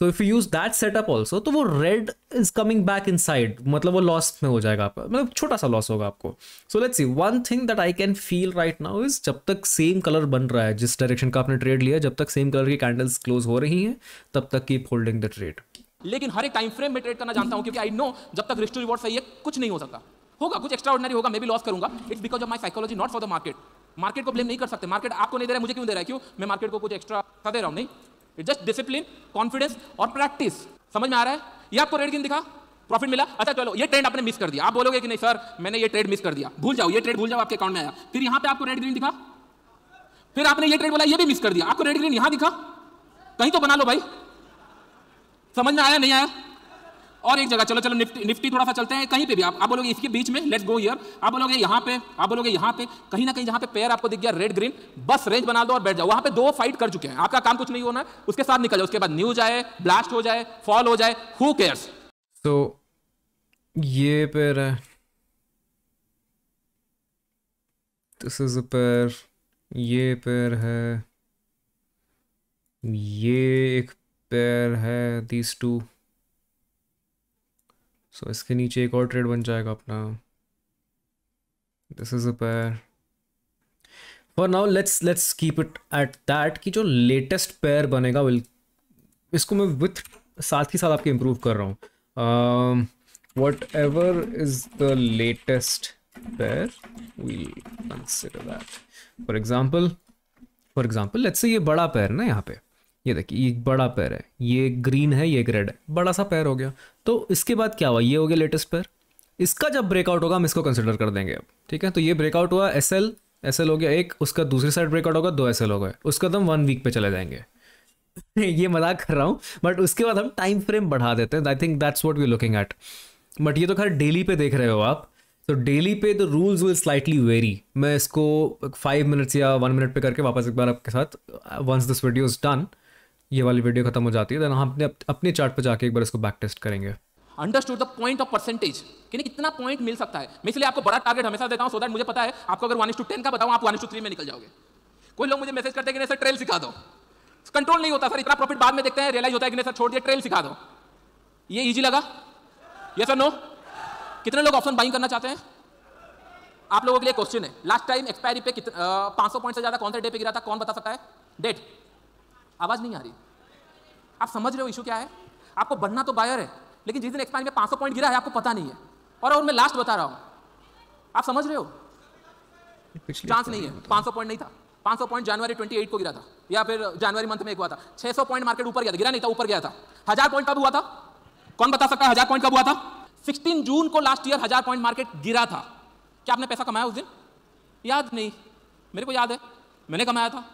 so if you use that setup also तो वो red is coming back in side मतलब वो लॉस में हो जाएगा आपका मतलब छोटा सा लॉस होगा आपको so let's see one thing that I can feel right now is जब तक सेम कलर बन रहा है जिस डायरेक्शन का आपने ट्रेड लिया जब तक सेम कलर की कैंडल्स क्लोज हो रही हैं तब तक कीप होल्डिंग द ट्रेड लेकिन हर एक टाइम फ्रेम में ट्रेड करना जानता हूँ क्योंकि आई नो जब तक रिस्क रिवॉर्ड सही है कुछ नहीं हो सकता होगा कुछ एक्स्ट्रा ऑर्डनरी होगा मैं भी लॉस करूंगा it's because of my psychology not for the market market को ब्लेम नहीं कर सकते मार्केट आपको नहीं दे रहा है मुझे क्यों दे रहा है क्यों मैं मार्केट को कुछ एक्स्ट्रा दे रहा हूँ नहीं इट जस्ट डिसिप्लिन कॉन्फिडेंस और प्रैक्टिस समझ में आ रहा है ये आपको रेड गिन दिखा प्रॉफिट मिला अच्छा चलो ये ट्रेड आपने मिस कर दिया आप बोलोगे कि नहीं सर मैंने ये ट्रेड मिस कर दिया भूल जाओ ये ट्रेड भूल जाओ आपके अकाउंट में आया फिर यहाँ पे आपको रेड ग्रीन दिखा फिर आपने ये ट्रेड बोला ये भी मिस कर दिया आपको रेड ग्रीन यहाँ दिखा कहीं तो बना लो भाई समझ में आया नहीं आया और एक जगह चलो चलो निफ्टी निफ्टी थोड़ा सा चलते हैं कहीं पे भी आप आप बोलोगे इसके बीच में लेट्स गो ईयर आप बोलोगे यहाँ पे आप बोलोगे यहाँ पे कहीं ना कहीं जहाँ पे पैर आपको दिख गया रेड ग्रीन बस रेंज बना दो और बैठ जाओ वहाँ पे दो फाइट कर चुके हैं आपका काम कुछ नहीं होना उसके साथ निकल जाओ उसके बाद न्यूज आए ब्लास्ट हो जाए फॉल हो जाए हु केयर्स तो ये पैर है दिस इज अ पैर ये पैर है ये एक पैर है दिस टू सो so, इसके नीचे एक और ट्रेड बन जाएगा अपना this is a pair for now let's let's keep it at that कि जो लेटेस्ट पेयर बनेगा विल इसको मैं विथ साथ ही साथ आपके इम्प्रूव कर रहा हूँ whatever is the latest pair we'll consider that for example for example let's ये बड़ा पैर ना यहाँ पे ये देखिए ये बड़ा पैर है ये ग्रीन है ये रेड है बड़ा सा पैर हो गया तो इसके बाद क्या हुआ ये हो गया लेटेस्ट पैर इसका जब ब्रेकआउट होगा हम इसको कंसिडर कर देंगे अब ठीक है तो ये ब्रेकआउट हुआ एस एल एस एल हो गया एक उसका दूसरी साइड ब्रेकआउट होगा दो एस एल हो गए उसका तो हम वन वीक पे चले जाएंगे ये मजाक कर रहा हूँ बट उसके बाद हम टाइम फ्रेम बढ़ा देते हैं I think that's what we looking at but ये तो खैर डेली पे देख रहे हो आप तो डेली पे the rules will slightly vary मैं इसको फाइव मिनट्स या वन मिनट पे करके वापस एक बार आपके साथ once this video is done ये वाली वीडियो खत्म हो जाती है देन हम अपने अपने चार्ट पर जाके एक बार इसको बैक टेस्ट करेंगे understood the point of percentage कि कितना पॉइंट मिल सकता है मैं इसलिए आपको बड़ा टारगेट हमेशा देता हूँ सो दैट मुझे पता है आपको अगर वन टू टेन का बताऊँ आप वन टू थ्री में निकल जाओगे कोई लोग मुझे मैसेज करते हैं कि सर ट्रेल सिखा दो कंट्रोल नहीं होता सर इतना प्रॉफिट बाद में देखते हैं रियलाइज होता है कि नहीं सर छोड़ दिया ट्रेल सिखा दो ये इजी लगा ये सर नो कितने लोग ऑप्शन बाइंग करना चाहते हैं आप लोगों के लिए क्वेश्चन है लास्ट टाइम एक्सपायरी पे कितना पाँच सौ पॉइंट से ज्यादा कौन सा डे पे गिरा था कौन बता सकता है डेट आवाज़ नहीं आ रही आप समझ रहे हो इशू क्या है आपको बढ़ना तो बायर है लेकिन जिस दिन एक्सपाइन में पांच पॉइंट गिरा है आपको पता नहीं है और और मैं लास्ट बता रहा हूँ आप समझ रहे हो चांस नहीं है पांच पॉइंट नहीं था पांच पॉइंट जनवरी ट्वेंटी को गिरा था या फिर जनवरी मंथ में एक हुआ था छह पॉइंट मार्केट ऊपर गया था गिरा नहीं था ऊपर गया था हजार पॉइंट कब हुआ था कौन बता सकता है हजार पॉइंट कब हुआ था 16 जून को लास्ट ईयर हजार पॉइंट मार्केट गिरा था क्या आपने पैसा कमाया उस दिन याद नहीं मेरे को याद है मैंने कमाया था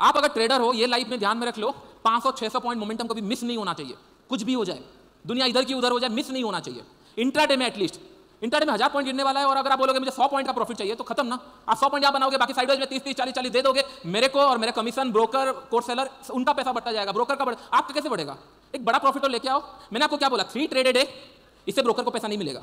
आप अगर ट्रेडर हो ये लाइफ में ध्यान में रख लो 500-600 पॉइंट मोमेंटम कभी मिस नहीं होना चाहिए कुछ भी हो जाए दुनिया इधर की उधर हो जाए मिस नहीं होना चाहिए इंट्राडे में एटलीस्ट इंटर में हजार पॉइंट गिरने वाला है और अगर आप बोलोगे मुझे सौ पॉइंट का प्रॉफिट चाहिए तो खत्म ना आप सौ पॉइंट आप बनाओगे बाकी साइड में तीस तीस चालीस चालीस दे दोगे मेरे को और मेरे कमीशन ब्रोकर कोर्स सेलर उनका पैसा बढ़ता जाएगा ब्रोकर का बढ़ आपका कैसे बढ़ेगा एक बड़ा प्रॉफिट तो लेके आओ मैंने आपको क्या बोला थ्री ट्रेडेड है इससे ब्रोकर को पैसा नहीं मिलेगा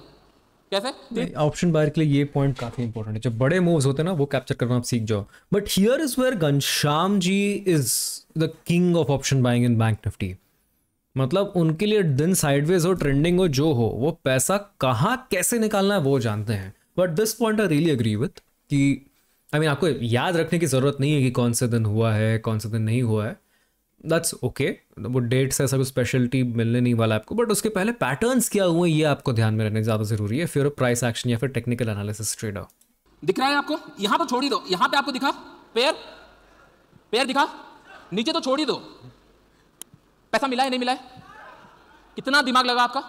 कैसे ऑप्शन बायर के लिए ये पॉइंट काफी इंपॉर्टेंट है जब बड़े मूव्स होते हैं ना वो कैप्चर करना आप सीख जाओ but here is where Ghanshyam ji is the king of option buying in bank Nifty मतलब उनके लिए दिन साइडवेज हो ट्रेंडिंग हो जो हो वो पैसा कहाँ कैसे निकालना है वो जानते हैं but this point I really agree with कि आई I मीन mean, आपको याद रखने की ज़रूरत नहीं है कि कौन सा दिन हुआ है कौन सा दिन नहीं हुआ है दैट्स ओके वो डेट्स ऐसा कोई स्पेशलिटी मिलने नहीं वाला आपको बट उसके पहले पैटर्न्स क्या हुए ये आपको ध्यान में रहने ज़्यादा ज़रूरी है फिर प्राइस एक्शन या फिर टेक्निकल एनालिसिस ट्रेडर दिख रहा है आपको यहाँ तो छोड़ ही दो यहाँ पे आपको दिखा पेयर पेयर दिखा नीचे तो छोड़ ही दो पैसा मिला है नहीं मिला है कितना दिमाग लगा आपका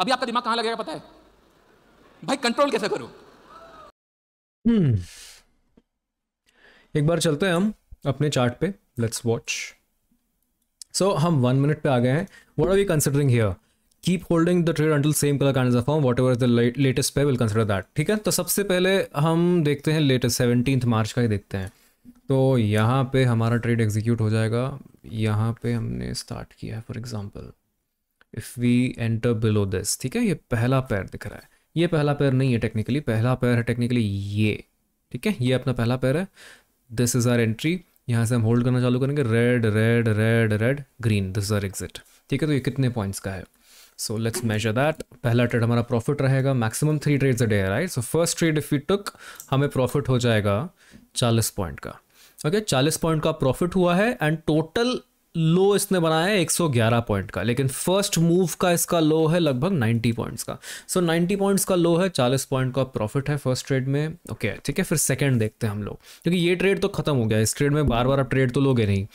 अभी आपका दिमाग कहाँ लगेगा पता है भाई कंट्रोल कैसे करो हम्म hmm. एक बार चलते हैं हम अपने चार्ट पे लेट्स वॉच सो so, हम वन मिनट पे आ गए हैं what are we considering here keep holding the trade until same colour candle form whatever is the latest पे विल कंसिडर दैट ठीक है तो सबसे पहले हम देखते हैं लेटेस्ट सेवनटीन मार्च का ही देखते हैं तो यहाँ पे हमारा ट्रेड एग्जीक्यूट हो जाएगा यहाँ पे हमने स्टार्ट किया है for example if we enter below this ठीक है ये पहला पैर दिख रहा है ये पहला पैर नहीं है टेक्निकली पहला पैर है टेक्निकली ये ठीक है ये अपना पहला पैर है दिस इज़ आर एंट्री यहाँ से हम होल्ड करना चालू करेंगे red red red red green this are exit ठीक है तो ये कितने पॉइंट्स का है सो लेट्स मेजर दैट पहला ट्रेड हमारा प्रॉफिट रहेगा maximum three trades a day right so first trade if you took हमें प्रॉफिट हो जाएगा चालीस पॉइंट का ओके चालीस पॉइंट का प्रॉफिट हुआ है एंड टोटल लो इसने बनाया है 111 पॉइंट का लेकिन फर्स्ट मूव का इसका लो है लगभग 90 पॉइंट्स का सो so, 90 पॉइंट्स का लो है 40 पॉइंट का प्रॉफिट है फर्स्ट ट्रेड में ओके okay, ठीक है फिर सेकंड देखते हैं हम लोग क्योंकि ये ट्रेड तो खत्म हो गया इस ट्रेड में बार बार आप ट्रेड तो लोगे नहीं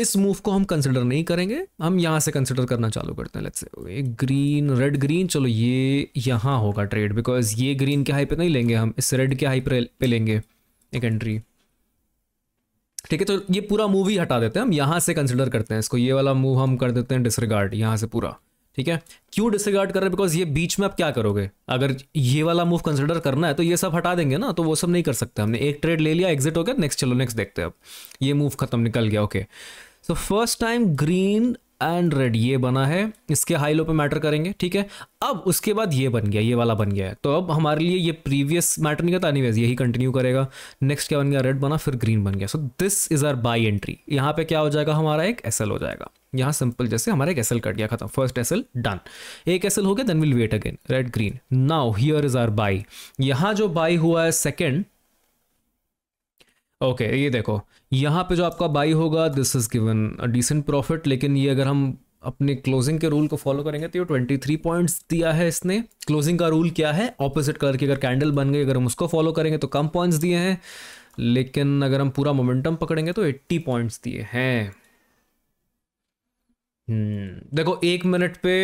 इस मूव को हम कंसिडर नहीं करेंगे हम यहाँ से कंसिडर करना चालू करते हैं let's say green red green चलो ये यहाँ होगा ट्रेड बिकॉज ये ग्रीन के हाई पे नहीं लेंगे हम इस रेड के हाई पे लेंगे एक एंट्री ठीक है तो ये पूरा मूव ही हटा देते हैं हम यहाँ से कंसिडर करते हैं इसको ये वाला मूव हम कर देते हैं डिसरिगार्ड यहाँ से पूरा ठीक है क्यों डिसरिगार्ड कर रहे हैं बिकॉज ये बीच में आप क्या करोगे अगर ये वाला मूव कंसिडर करना है तो ये सब हटा देंगे ना तो वो सब नहीं कर सकते हमने एक ट्रेड ले लिया एग्जिट हो गया नेक्स्ट चलो नेक्स्ट देखते हैं अब ये मूव खत्म निकल गया okay so first time green and red ये बना है इसके हाई लो पे मैटर करेंगे ठीक है अब उसके बाद ये बन गया ये वाला बन गया है तो अब हमारे लिए ये प्रीवियस मैटर नहीं करता नहीं वैसे यही कंटिन्यू करेगा नेक्स्ट क्या बन गया रेड बना फिर ग्रीन बन गया so this is our buy entry यहाँ पे क्या हो जाएगा हमारा एक एस हो जाएगा यहाँ सिंपल जैसे हमारा एक एस कट गया खत्म फर्स्ट एस डन एक एस हो गया then will wait again red green now here is our buy यहाँ जो बाई हुआ है सेकेंड ओके okay, ये देखो यहाँ पे जो आपका बाई होगा this is given decent profit लेकिन ये अगर हम अपने क्लोजिंग के रूल को फॉलो करेंगे तो ये ट्वेंटी थ्री पॉइंट्स दिया है इसने क्लोजिंग का रूल क्या है ऑपोजिट कलर की अगर कैंडल बन गई अगर हम उसको फॉलो करेंगे तो कम पॉइंट्स दिए हैं लेकिन अगर हम पूरा मोमेंटम पकड़ेंगे तो एट्टी पॉइंट्स दिए हैं hmm, देखो एक मिनट पे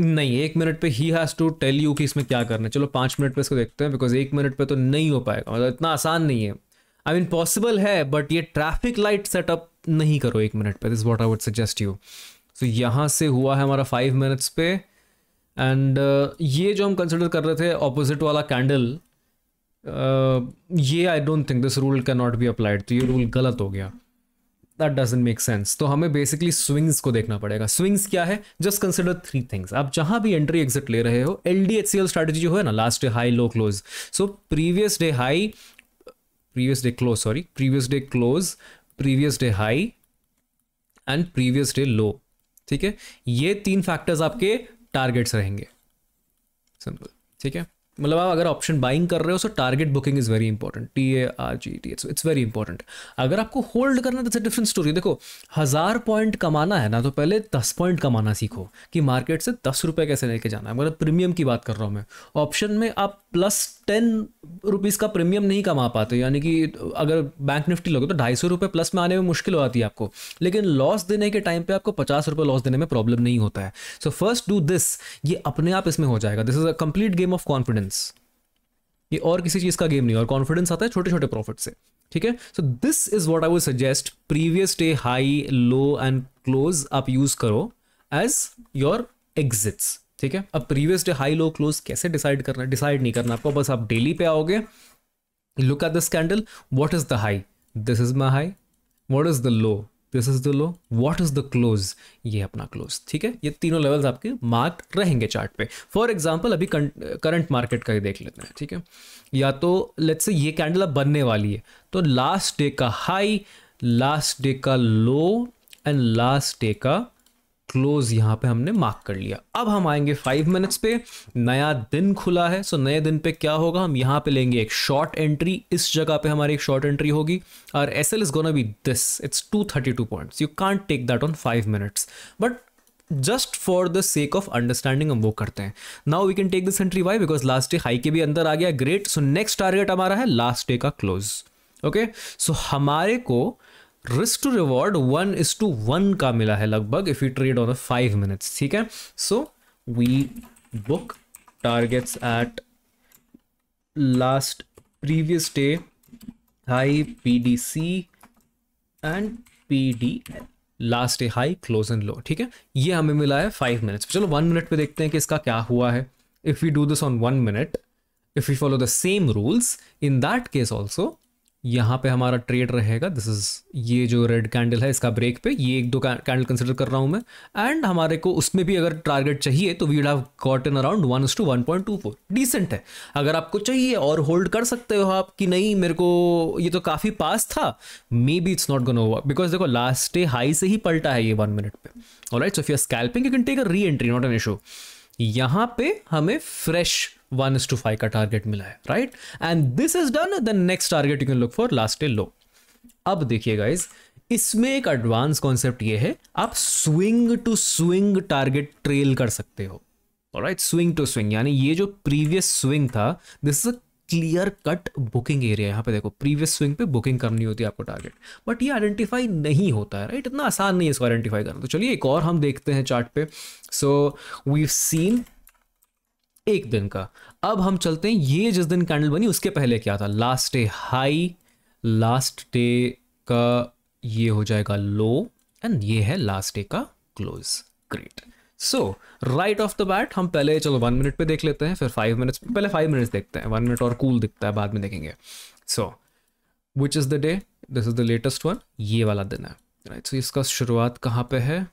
नहीं एक मिनट पे ही हैज़ टू टेल यू कि इसमें क्या करना है चलो पांच मिनट पे इसको देखते हैं बिकॉज एक मिनट पे तो नहीं हो पाएगा मतलब इतना आसान नहीं है आई मीन पॉसिबल है बट ये ट्रैफिक लाइट सेटअप नहीं करो एक मिनट पे this what I would suggest you so यहाँ से हुआ है हमारा फाइव मिनट्स पे एंड uh, ये जो हम कंसिडर कर रहे थे ऑपोजिट वाला कैंडल uh, ये I don't think this rule can not be applied तो ये रूल गलत हो गया दैट डजेंट मेक सेंस तो हमें बेसिकली स्विंग्स को देखना पड़ेगा स्विंग्स क्या है जस्ट कंसिडर थ्री थिंग्स आप जहां भी एंट्री एग्जिट ले रहे हो L D H C L strategy जो है ना last day high low close so previous day high previous day close sorry previous day close previous day high and previous day low ठीक है ये तीन फैक्टर्स आपके टारगेट्स रहेंगे simple ठीक है मतलब आप अगर ऑप्शन बाइंग कर रहे हो so target booking is very important T A R G T it's it's very important अगर आपको होल्ड करना है तो डिफरेंट स्टोरी देखो हज़ार पॉइंट कमाना है ना तो पहले दस पॉइंट कमाना सीखो कि मार्केट से दस रुपये कैसे लेके जाना है मतलब प्रीमियम की बात कर रहा हूँ मैं ऑप्शन में आप प्लस टेन रुपीज़ का प्रीमियम नहीं कमा पाते यानी कि अगर बैंक निफ्टी लोगे तो ढाई सौ रुपये प्लस में आने में मुश्किल हो जाती है आपको लेकिन लॉस देने के टाइम पे आपको पचास रुपये लॉस देने में प्रॉब्लम नहीं होता है सो फर्स्ट डू दिस ये अपने आप इसमें हो जाएगा this is a complete game of confidence ये और किसी चीज़ का गेम नहीं और कॉन्फिडेंस आता है छोटे छोटे प्रॉफिट से ठीक है so this is what I would suggest previous day high low and close आप यूज़ करो एज योर एग्जिट्स ठीक है अब previous day high low close कैसे डिसाइड करना है डिसाइड नहीं करना आपको बस आप डेली पे आओगे look at this candle what is the high this is my high what is the low this is the low what is the close ये अपना क्लोज ठीक है ये तीनों लेवल्स आपके मार्क रहेंगे चार्ट पे फॉर एग्जाम्पल अभी करंट मार्केट का ही देख लेते हैं ठीक है या तो लेट्स से ये कैंडल अब बनने वाली है तो लास्ट डे का हाई लास्ट डे का लो एंड लास्ट डे का क्लोज यहाँ पे हमने मार्क कर लिया अब हम आएंगे फाइव मिनट्स पे नया दिन खुला है सो नए दिन पे क्या होगा हम यहाँ पे लेंगे एक शॉर्ट एंट्री इस जगह पे हमारी एक शॉर्ट एंट्री होगी और S L is gonna be this it's two thirty two point you can't take that on five minutes but just for the sake of understanding हम वो करते हैं now we can take this entry why because last day high के भी अंदर आ गया great so next target हमारा है लास्ट डे का close okay okay? So so, हमारे को risk to reward one is to one का मिला है लगभग if you trade on five minutes ठीक है so we book at last day high P D C and P D L last day high close and low ठीक है ये हमें मिला है फाइव मिनट्स चलो वन मिनट पे देखते हैं कि इसका क्या हुआ है if you do this on one minute if you follow the same rules in that case also यहाँ पे हमारा ट्रेड रहेगा दिस इज़ ये जो रेड कैंडल है इसका ब्रेक पे ये एक दो कैंडल कंसिडर कर रहा हूँ मैं एंड हमारे को उसमें भी अगर टारगेट चाहिए तो we'd have got in around one to one point two four decent है अगर आपको चाहिए और होल्ड कर सकते हो आप कि नहीं मेरे को ये तो काफ़ी पास था maybe it's not gone over because देखो लास्ट डे हाई से ही पलटा है ये वन मिनट पे और right so scalping you can take a री एंट्री नॉट एन इशू यहाँ पे हमें fresh one is to five का टारगेट मिला है right and this is done the next target you can look for last a low अब देखिए guys इसमें एक एडवांस कॉन्सेप्ट ये है आप swing to swing target trail कर सकते हो राइट स्विंग टू स्विंग यानी ये जो प्रीवियस स्विंग था this is clear cut booking area यहाँ पे देखो प्रीवियस स्विंग पे बुकिंग करनी होती है आपको टारगेट बट ये आइडेंटिफाई नहीं होता है राइट इतना आसान नहीं है इसको आइडेंटिफाई करना तो चलिए एक और हम देखते हैं चार्ट पे सो वी सीन एक दिन का अब हम चलते हैं ये जिस दिन कैंडल बनी उसके पहले क्या था last day high last day का ये हो जाएगा लो एंड ये है लास्ट डे का close great so right off the bat हम पहले चलो वन मिनट पे देख लेते हैं फिर फाइव मिनट्स पहले फाइव मिनट्स देखते हैं वन मिनट और कूल cool दिखता है बाद में देखेंगे so which is the day this is the latest one ये वाला दिन है राइट right? सो so, इसका शुरुआत कहाँ पे है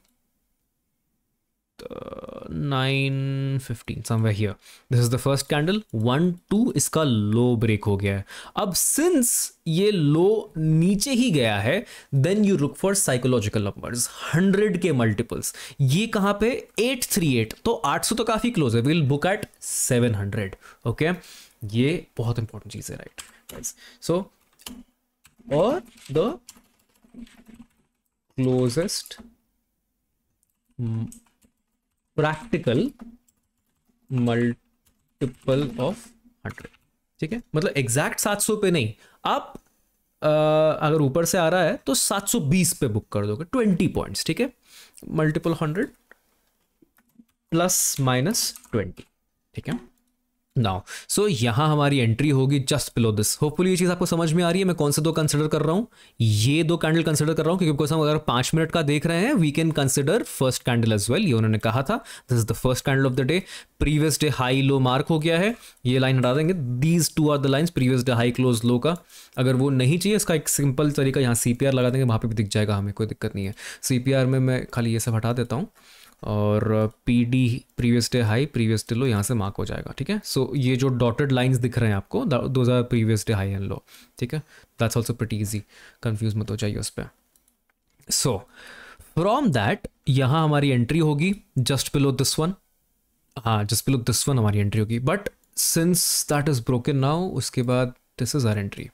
nine fifteen somewhere here this is the first candle one two इसका लो ब्रेक हो गया है अब सिंस ये लो नीचे ही गया है then you look for psychological number hundred के मल्टीपल्स ये कहाँ पे एट थ्री एट तो आठ सौ तो काफ़ी क्लोज है will book at seven hundred okay ये बहुत इंपॉर्टेंट चीज़ है राइट सो और the closest practical multiple of hundred ठीक है मतलब एग्जैक्ट 700 पे नहीं आप आ, अगर ऊपर से आ रहा है तो 720 पे बुक कर दोगे 20 पॉइंट्स ठीक है multiple hundred plus minus twenty ठीक है नाउ सो so, यहाँ हमारी एंट्री होगी जस्ट बिलो दिस होपफुली ये चीज़ आपको समझ में आ रही है मैं कौन से दो कंसिडर कर रहा हूँ ये दो कैंडल कंसिडर कर रहा हूँ क्योंकि बिकॉज हम अगर पाँच मिनट का देख रहे हैं we can consider first candle as well ये उन्होंने कहा था this is the first candle of the day previous day high low mark हो गया है ये लाइन हटा देंगे these two are the lines previous day high close low का अगर वो नहीं चाहिए इसका एक सिंपल तरीका यहाँ सी लगा देंगे वहाँ पर भी दिख जाएगा हमें कोई दिक्कत नहीं है सी में मैं खाली ये सब हटा देता हूँ और P D previous day high previous day low यहाँ से मार्क हो जाएगा ठीक है सो so, ये जो डॉटेड लाइंस दिख रहे हैं आपको दो are previous day high and low ठीक है that's also pretty easy confuse मत हो जाइए उस पर सो फ्रॉम दैट यहाँ हमारी एंट्री होगी जस्ट बिलो दिस वन हाँ जस्ट बिलो दिस वन हमारी एंट्री होगी but since that is broken now उसके बाद दिस इज़ आर एंट्री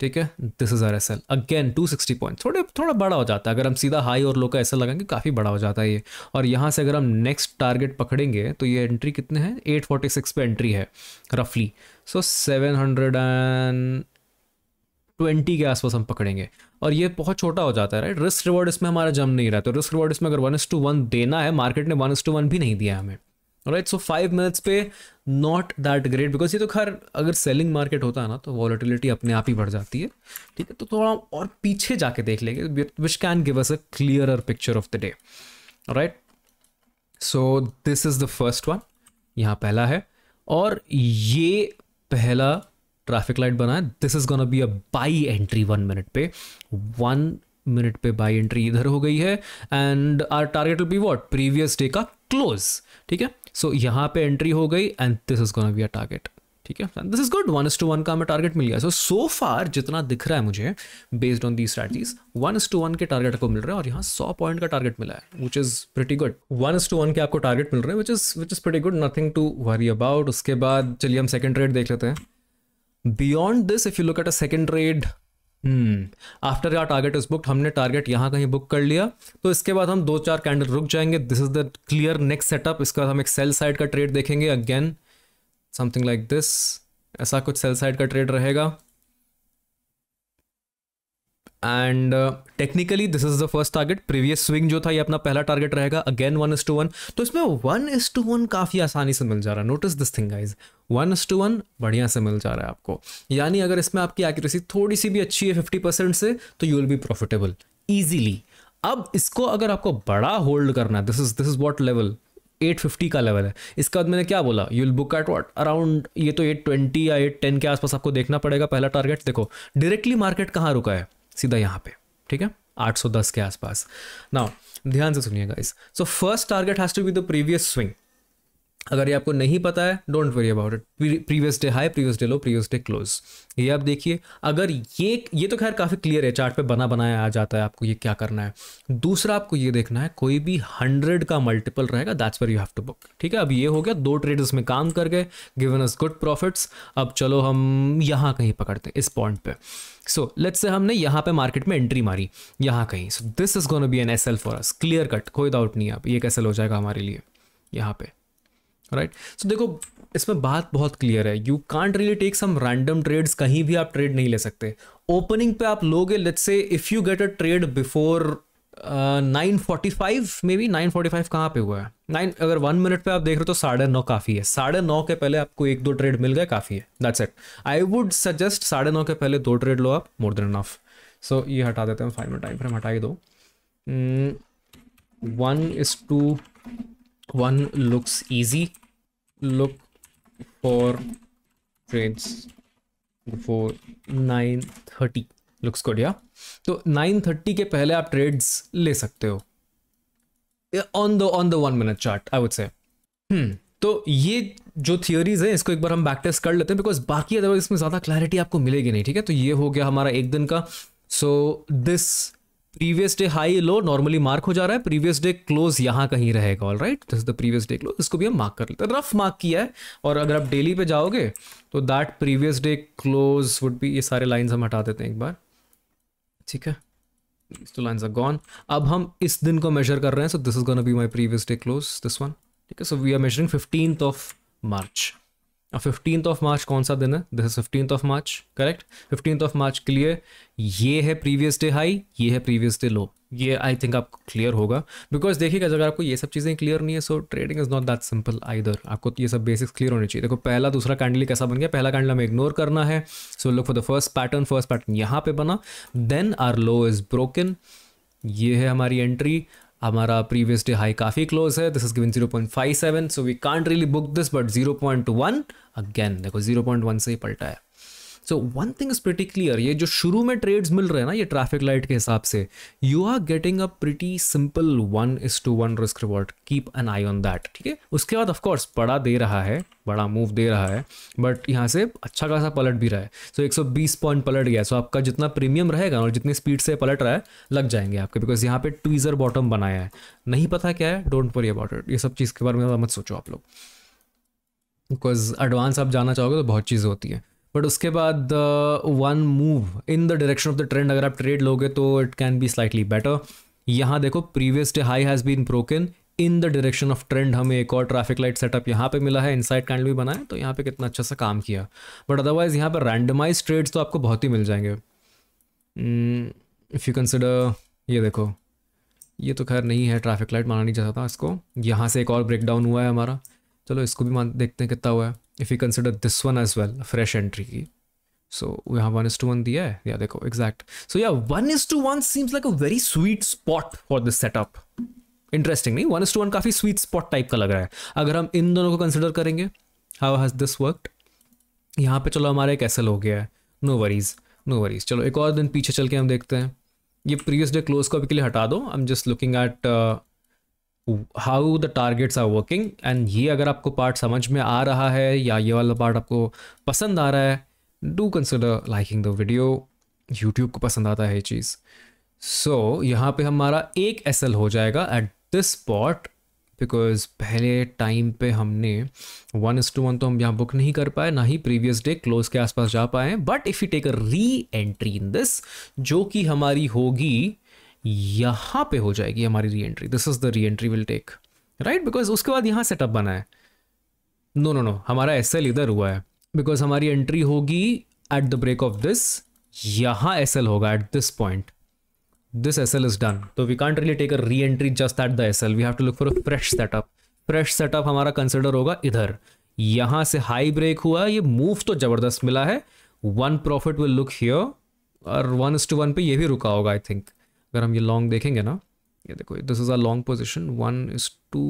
ठीक है this is our S L again two sixty point थोड़े थोड़ा बड़ा हो जाता है अगर हम सीधा हाई और लो का ऐसा लगाएंगे काफ़ी बड़ा हो जाता है ये और यहाँ से अगर हम नेक्स्ट टारगेट पकड़ेंगे तो ये एंट्री कितने हैं एट फोर्टी सिक्स पर एंट्री है रफली so seven hundred and twenty के आसपास हम पकड़ेंगे और ये बहुत छोटा हो जाता है राइट रिस्क रिवॉर्ड इसमें हमारा जम नहीं रहा तो रिस्क रिवॉर्ड इसमें अगर वन एस टू वन देना है मार्केट ने वन एस टू वन भी नहीं दिया हमें राइट सो फाइव मिनट्स पे नॉट दैट ग्रेट बिकॉज ये तो खैर अगर सेलिंग मार्केट होता है ना तो वॉलिटिलिटी अपने आप ही बढ़ जाती है ठीक है तो थोड़ा और पीछे जाके देख लेंगे which can give us a clear picture of the day right so this is the first one यहाँ पहला है और ये पहला ट्रैफिक लाइट बना है this is gonna be a buy entry one minute पे वन मिनट पे बाई एंट्री इधर हो गई है and our target will be what previous day का क्लोज ठीक है सो so, यहाँ पे एंट्री हो गई and this is gonna be a target ठीक है this is good one is to one का हमें टारगेट मिल गया सो सो फार जितना दिख रहा है मुझे based on the strategies one is to one के टारगेट को मिल रहा है और यहाँ सौ पॉइंट का टारगेट मिला है which is pretty good one is to one के आपको टारगेट मिल रहे हैं which is which is pretty good nothing to worry about उसके बाद चलिए हम सेकेंड ट्रेड देख लेते हैं beyond this if you look at a second trade after our target is book हमने टारगेट यहाँ कहीं बुक कर लिया तो इसके बाद हम दो चार कैंडल रुक जाएंगे this is the clear next setup इसके बाद हम एक सेल साइड का ट्रेड देखेंगे अगेन समथिंग लाइक दिस ऐसा कुछ सेल साइड का ट्रेड रहेगा and technically this is the first target previous swing जो था ये अपना पहला टारगेट रहेगा again one is to one तो इसमें वन इज टू वन काफ़ी आसानी से मिल जा रहा है notice this thing guys one is to one बढ़िया से मिल जा रहा है आपको यानी अगर इसमें आपकी एक्यूरेसी थोड़ी सी भी अच्छी है फिफ्टी परसेंट से तो you will be profitable easily अब इसको अगर आपको बड़ा होल्ड करना है this is this is what level 850 का लेवल है इसके बाद मैंने क्या बोला you will book at what around ये तो 820 या 810 के आसपास आपको देखना पड़ेगा पहला टारगेट देखो डायरेक्टली मार्केट कहाँ रुका है सीधा यहाँ पे ठीक है 810 के आसपास ना ध्यान से सुनिएगा इस so first target has to be the previous swing अगर ये आपको नहीं पता है don't worry about it previous day high previous day low previous day close ये आप देखिए अगर ये ये तो खैर काफ़ी क्लियर है चार्ट पे बना बनाया आ जाता है आपको ये क्या करना है दूसरा आपको ये देखना है कोई भी हंड्रेड का मल्टीपल रहेगा that's where you have to book ठीक है अब ये हो गया दो ट्रेड इसमें काम कर गए गिवन अस गुड प्रॉफिट्स अब चलो हम यहाँ कहीं पकड़ते हैं इस पॉइंट पर सो लेट्स से हमने यहाँ पे मार्केट में एंट्री मारी यहाँ कहीं so this is gonna be an S L for us clear cut कोई डाउट नहीं आप ये कैसे एस एल हो जाएगा हमारे लिए यहाँ पे राइट right? सो so, देखो इसमें बात बहुत क्लियर है you can't really take some random trades कहीं भी आप ट्रेड नहीं ले सकते ओपनिंग पे आप लोगे let's say if you get a trade before nine forty five maybe nine forty five कहाँ पे हुआ है नाइन अगर वन मिनट पे आप देख रहे हो तो साढ़े नौ काफ़ी है साढ़े नौ के पहले आपको एक दो ट्रेड मिल गए काफ़ी है that's it I would suggest साढ़े नौ के पहले दो ट्रेड लो आप मोर देन इनफ सो ये हटा देते हैं फाइव मिनट टाइम फ्रेम हटा ही दो one is to one looks easy look for trades before nine thirty looks good या तो 9:30 के पहले आप ट्रेड्स ले सकते हो on the on the one minute chart I would say तो ये जो थियोरीज है इसको एक बार हम बैक टेस्ट कर लेते हैं बिकॉज बाकी अदरवाइज इसमें ज़्यादा क्लैरिटी आपको मिलेगी नहीं ठीक है तो ये हो गया हमारा एक दिन का so this previous day high low normally mark हो जा रहा है प्रीवियस डे क्लोज यहाँ कहीं रहेगा all right this the previous day close इसको भी हम मार्क कर लेते हैं रफ मार्क किया है और अगर आप डेली पे जाओगे तो that previous day close would भी ये सारे लाइन्स हम हटा देते हैं एक बार ठीक है still lines आर गॉन अब हम इस दिन को मेजर कर रहे हैं so this is gonna be my previous day close this one ठीक है so we are measuring fifteenth of March अब फिफ्टींथ ऑफ मार्च कौन सा दिन है this is fifteenth of March correct fifteenth of March के लिए ये है प्रीवियस डे हाई ये है प्रीवियस डे लो ये आई थिंक आपको क्लियर होगा बिकॉज देखिएगा अगर आपको ये सब चीज़ें क्लियर नहीं है so trading is not that simple either आपको ये सब बेसिक्स क्लियर होने चाहिए देखो पहला दूसरा कैंडल कैसा बन गया पहला कैंडल हमें इग्नोर करना है so look for the first pattern first pattern यहाँ पे बना then our low is broken ये है हमारी एंट्री हमारा प्रीवियस डे हाई काफ़ी क्लोज है this is given 0.57 so we can't really book this but 0.1 again देखो 0.1 से ही पलटा है so one thing is pretty clear ये जो शुरू में ट्रेड्स मिल रहे हैं ना ये ट्रैफिक लाइट के हिसाब से you are getting a pretty simple one is to one risk reward keep an eye on that ठीक है उसके बाद ऑफकोर्स बड़ा दे रहा है बड़ा मूव दे रहा है बट यहाँ से अच्छा खासा पलट भी रहा है सो so, 120 पॉइंट पलट गया सो so, आपका जितना प्रीमियम रहेगा और जितनी स्पीड से पलट रहा है लग जाएंगे आपके बिकॉज यहाँ पे ट्वीज़र बॉटम बनाया है नहीं पता क्या है डोंट वरी अबाउट इट ये सब चीज़ के बारे में मत सोचो आप लोग बिकॉज एडवांस आप जाना चाहोगे तो बहुत चीज़ें होती हैं बट उसके बाद one move in the direction of the trend अगर आप ट्रेड लोगे तो it can be slightly better यहाँ देखो previous day high has been broken in the direction of trend हमें एक और ट्रैफिक लाइट सेटअप यहाँ पे मिला है इनसाइड कैंडल भी बनाए तो यहाँ पे कितना अच्छा सा काम किया बट अदरवाइज यहाँ पर रैंडमाइज ट्रेड्स तो आपको बहुत ही मिल जाएंगे इफ़ यू कंसिडर ये देखो ये तो खैर नहीं है ट्रैफिक लाइट माना नहीं चाहता इसको यहाँ से एक और ब्रेकडाउन हुआ है हमारा चलो इसको भी मान देखते हैं कितना हुआ है if you consider this one as well fresh entry की सो यहाँ वन इज टू वन दिया है या देखो एग्जैक्ट सो या one is to one seems like a very sweet spot for this setup interesting नहीं वन इज टू वन काफ़ी स्वीट स्पॉट टाइप का लग रहा है अगर हम इन दोनों को कंसिडर करेंगे हाउ हैज़ दिस वर्कड यहाँ पे चलो हमारा एक एस हो गया है नो वरीज नो वरीज चलो एक और दिन पीछे चल के हम देखते हैं ये प्रीवियस डे क्लोज को अभी के लिए हटा दो I am just looking at how the targets are working and ये अगर आपको पार्ट समझ में आ रहा है या ये वाला पार्ट आपको पसंद आ रहा है do consider liking the video YouTube को पसंद आता है ये चीज़ सो so, यहाँ पे हमारा एक एस हो जाएगा एट दिस स्पॉट बिकॉज पहले टाइम पे हमने वन एस टू वन तो हम यहाँ बुक नहीं कर पाए ना ही प्रीवियस डे क्लोज के आसपास जा पाए but if you take a री एंट्री इन दिस जो कि हमारी होगी यहाँ पे हो जाएगी हमारी re entry this is the re entry will take right because उसके बाद यहाँ सेटअप बना है नो नो नो हमारा एस एल इधर हुआ है बिकॉज हमारी एंट्री होगी at the break of this यहाँ एस होगा at this point this S is done तो we can't really take a री entry just at the S L we have to look for a fresh setup fresh setup हमारा consider होगा इधर यहाँ से high break हुआ ये move तो जबरदस्त मिला है one profit will look here और वन इज टू वन पे ये भी रुका होगा आई थिंक अगर हम ये लॉन्ग देखेंगे ना ये देखो this is a long position one is to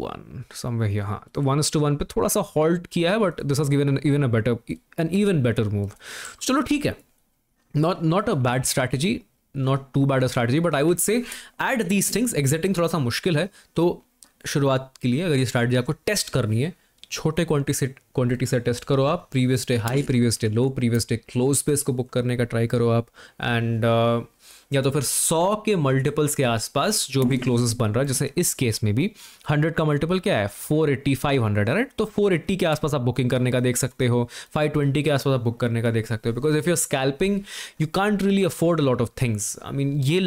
one someway हाँ तो वन इज टू वन पे थोड़ा सा हॉल्ट किया है but this is given even a better an even better move चलो ठीक है not not a bad strategy not too bad a strategy but I would say add these things exiting थोड़ा सा मुश्किल है तो शुरुआत के लिए अगर ये स्ट्रैटेजी आपको टेस्ट करनी है छोटे क्वांटिटी से क्वांटिटी से टेस्ट करो आप previous day high previous day low previous day close पे इसको बुक करने का ट्राई करो आप एंड uh, या तो फिर सौ के मल्टीपल्स के आसपास जो भी क्लोजेस बन रहा है जैसे इस केस में भी हंड्रेड का मल्टीपल क्या है फोर एट्टी फाइव हंड्रेड है राइट तो फोर एट्टी के आसपास आप बुकिंग करने का देख सकते हो फाइव ट्वेंटी के आसपास आप बुक करने का देख सकते हो because if you're scalping you can't really afford a lot of things I mean ये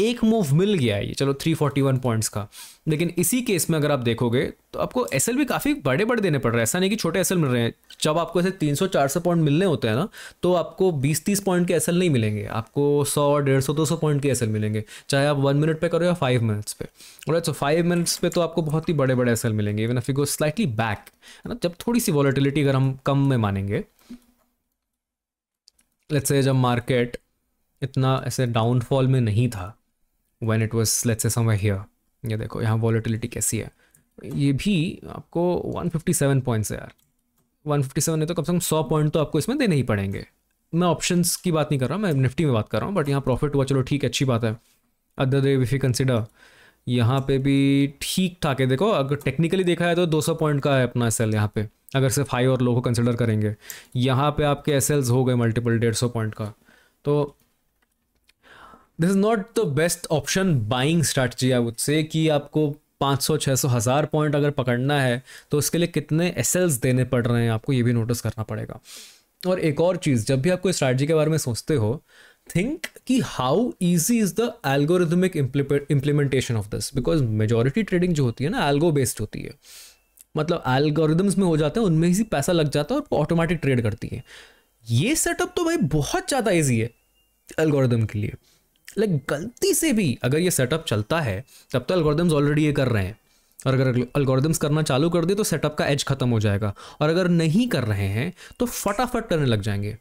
एक मूव मिल गया ये चलो 341 पॉइंट्स का लेकिन इसी केस में अगर आप देखोगे तो आपको एस भी काफ़ी बड़े बड़े देने पड़ रहे हैं ऐसा नहीं कि छोटे एस मिल रहे हैं जब आपको ऐसे 300 400 पॉइंट मिलने होते हैं ना तो आपको 20-30 पॉइंट के एस नहीं मिलेंगे आपको 100 दो सौ पॉइंट के एस मिलेंगे चाहे आप वन मिनट पर करो या फाइव मिनट्स पे और सो फाइव मिनट्स पे तो आपको बहुत ही बड़े बड़े एस मिलेंगे even if you go slightly back है ना जब थोड़ी सी वॉलिटिलिटी अगर हम कम में मानेंगे लेट्स से जब मार्केट इतना ऐसे डाउनफॉल में नहीं था when it was let's say somewhere here ये देखो यहाँ वॉलेटिलिटी कैसी है ये भी आपको 157 पॉइंट्स है यार वन फिफ्टी सेवन है तो कम से कम सौ पॉइंट तो आपको इसमें देने ही पड़ेंगे मैं ऑप्शंस की बात नहीं कर रहा मैं निफ्टी में बात कर रहा हूँ बट यहाँ प्रॉफिट हुआ चलो ठीक अच्छी बात है other they if you consider यहाँ पे भी ठीक ठाक है देखो अगर टेक्निकली देखा है तो 200 पॉइंट का है अपना सेल यहाँ पे अगर सिर्फ हाई और लो को कंसिडर करेंगे यहाँ पे आपके एस हो गए मल्टीपल डेढ़ सौ पॉइंट का तो this is not the best option buying strategy I would say कि आपको 500 600 हज़ार पॉइंट अगर पकड़ना है तो उसके लिए कितने एस देने पड़ रहे हैं आपको ये भी नोटिस करना पड़ेगा और एक और चीज़ जब भी आप कोई स्ट्रैटेजी के बारे में सोचते हो थिंक कि how easy is the algorithmic implementation of this because majority trading जो होती है ना एल्गो बेस्ड होती है मतलब एल्गोरिदम्स में हो जाते हैं उनमें ही पैसा लग जाता है और ऑटोमेटिक ट्रेड करती है ये सेटअप तो भाई बहुत ज़्यादा ईजी है एल्गोरिदम के लिए लाइक गलती से भी अगर ये सेटअप चलता है तब तो एल्गोरिदम्स ऑलरेडी ये कर रहे हैं और अगर अल्गोरिदम्स करना चालू कर दिए तो सेटअप का एज खत्म हो जाएगा और अगर नहीं कर रहे हैं तो फटाफट करने लग जाएंगे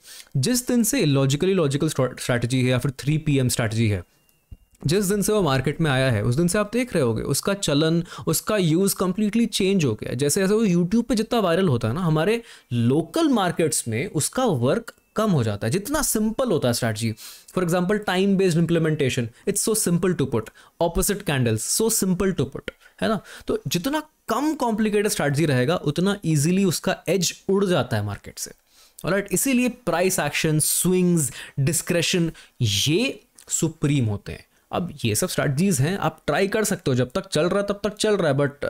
जिस दिन से लॉजिकली लॉजिकल स्ट्रैटेजी है या फिर थ्री पी एम स्ट्रैटेजी है जिस दिन से वो मार्केट में आया है उस दिन से आप देख रहे होगे उसका चलन उसका यूज़ कम्प्लीटली चेंज हो गया जैसे जैसे वो यूट्यूब पे जितना वायरल होता है ना हमारे लोकल मार्केट्स में उसका वर्क कम हो जाता है जितना सिंपल होता है strategy for example time based implementation it's so simple to put opposite candles so simple to put है ना तो जितना कम कॉम्प्लिकेटेड स्ट्रैटेजी रहेगा उतना ईजिली उसका एज उड़ जाता है मार्केट से राइट इसीलिए प्राइस एक्शन स्विंग्स डिस्क्रेशन ये सुप्रीम होते हैं अब ये सब स्ट्रैटजीज हैं आप ट्राई कर सकते हो जब तक चल रहा है तब तक चल रहा है but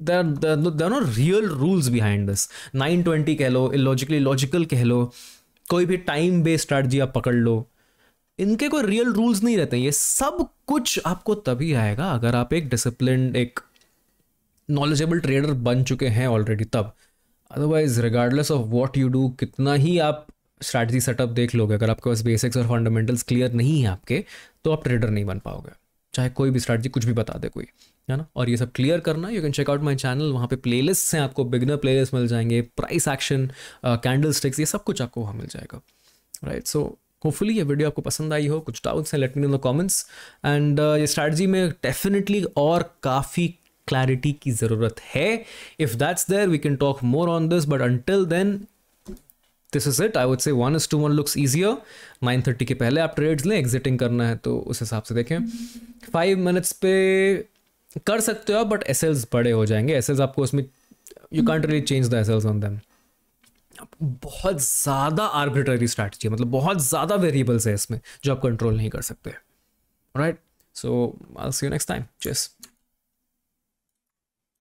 there, there, there are no real rules behind this कह लो इलॉजिकली लॉजिकल कह लो कोई भी टाइम बेस्ड स्ट्रैटी आप पकड़ लो इनके कोई रियल रूल्स नहीं रहते ये सब कुछ आपको तभी आएगा अगर आप एक डिसिप्लिन एक नॉलेजेबल ट्रेडर बन चुके हैं ऑलरेडी तब otherwise regardless of what you do कितना ही आप स्ट्रैटी सेटअप देख लोगे अगर आपके पास बेसिक्स और फंडामेंटल्स क्लियर नहीं है आपके तो आप ट्रेडर नहीं बन पाओगे चाहे कोई भी स्ट्रैटी कुछ भी बता दे कोई है ना और ये सब क्लियर करना you can check out my channel वहाँ पे प्लेलिस्ट हैं आपको बिगनर प्लेलिस्ट मिल जाएंगे प्राइस एक्शन कैंडल स्टिक्स ये सब कुछ आपको वहाँ मिल जाएगा राइट सो होपफुली ये वीडियो आपको पसंद आई हो कुछ डाउट्स हैं let me in the comments and ये स्ट्रैटी में डेफिनेटली और काफ़ी क्लैरिटी की ज़रूरत है if that's there we can talk more on this but until then this is it I would say one is to one looks easier nine thirty के पहले आप ट्रेड्स लें एग्जिटिंग करना है तो उस हिसाब से देखें फाइव मिनट्स पे कर सकते हो आप बट एस बड़े हो जाएंगे एस आपको उसमें you can't really change the S on them बहुत ज़्यादा आर्बिट्ररी स्ट्रैटी है मतलब बहुत ज़्यादा वेरिएबल्स है इसमें जो आप कंट्रोल नहीं कर सकते right so I see you next time chess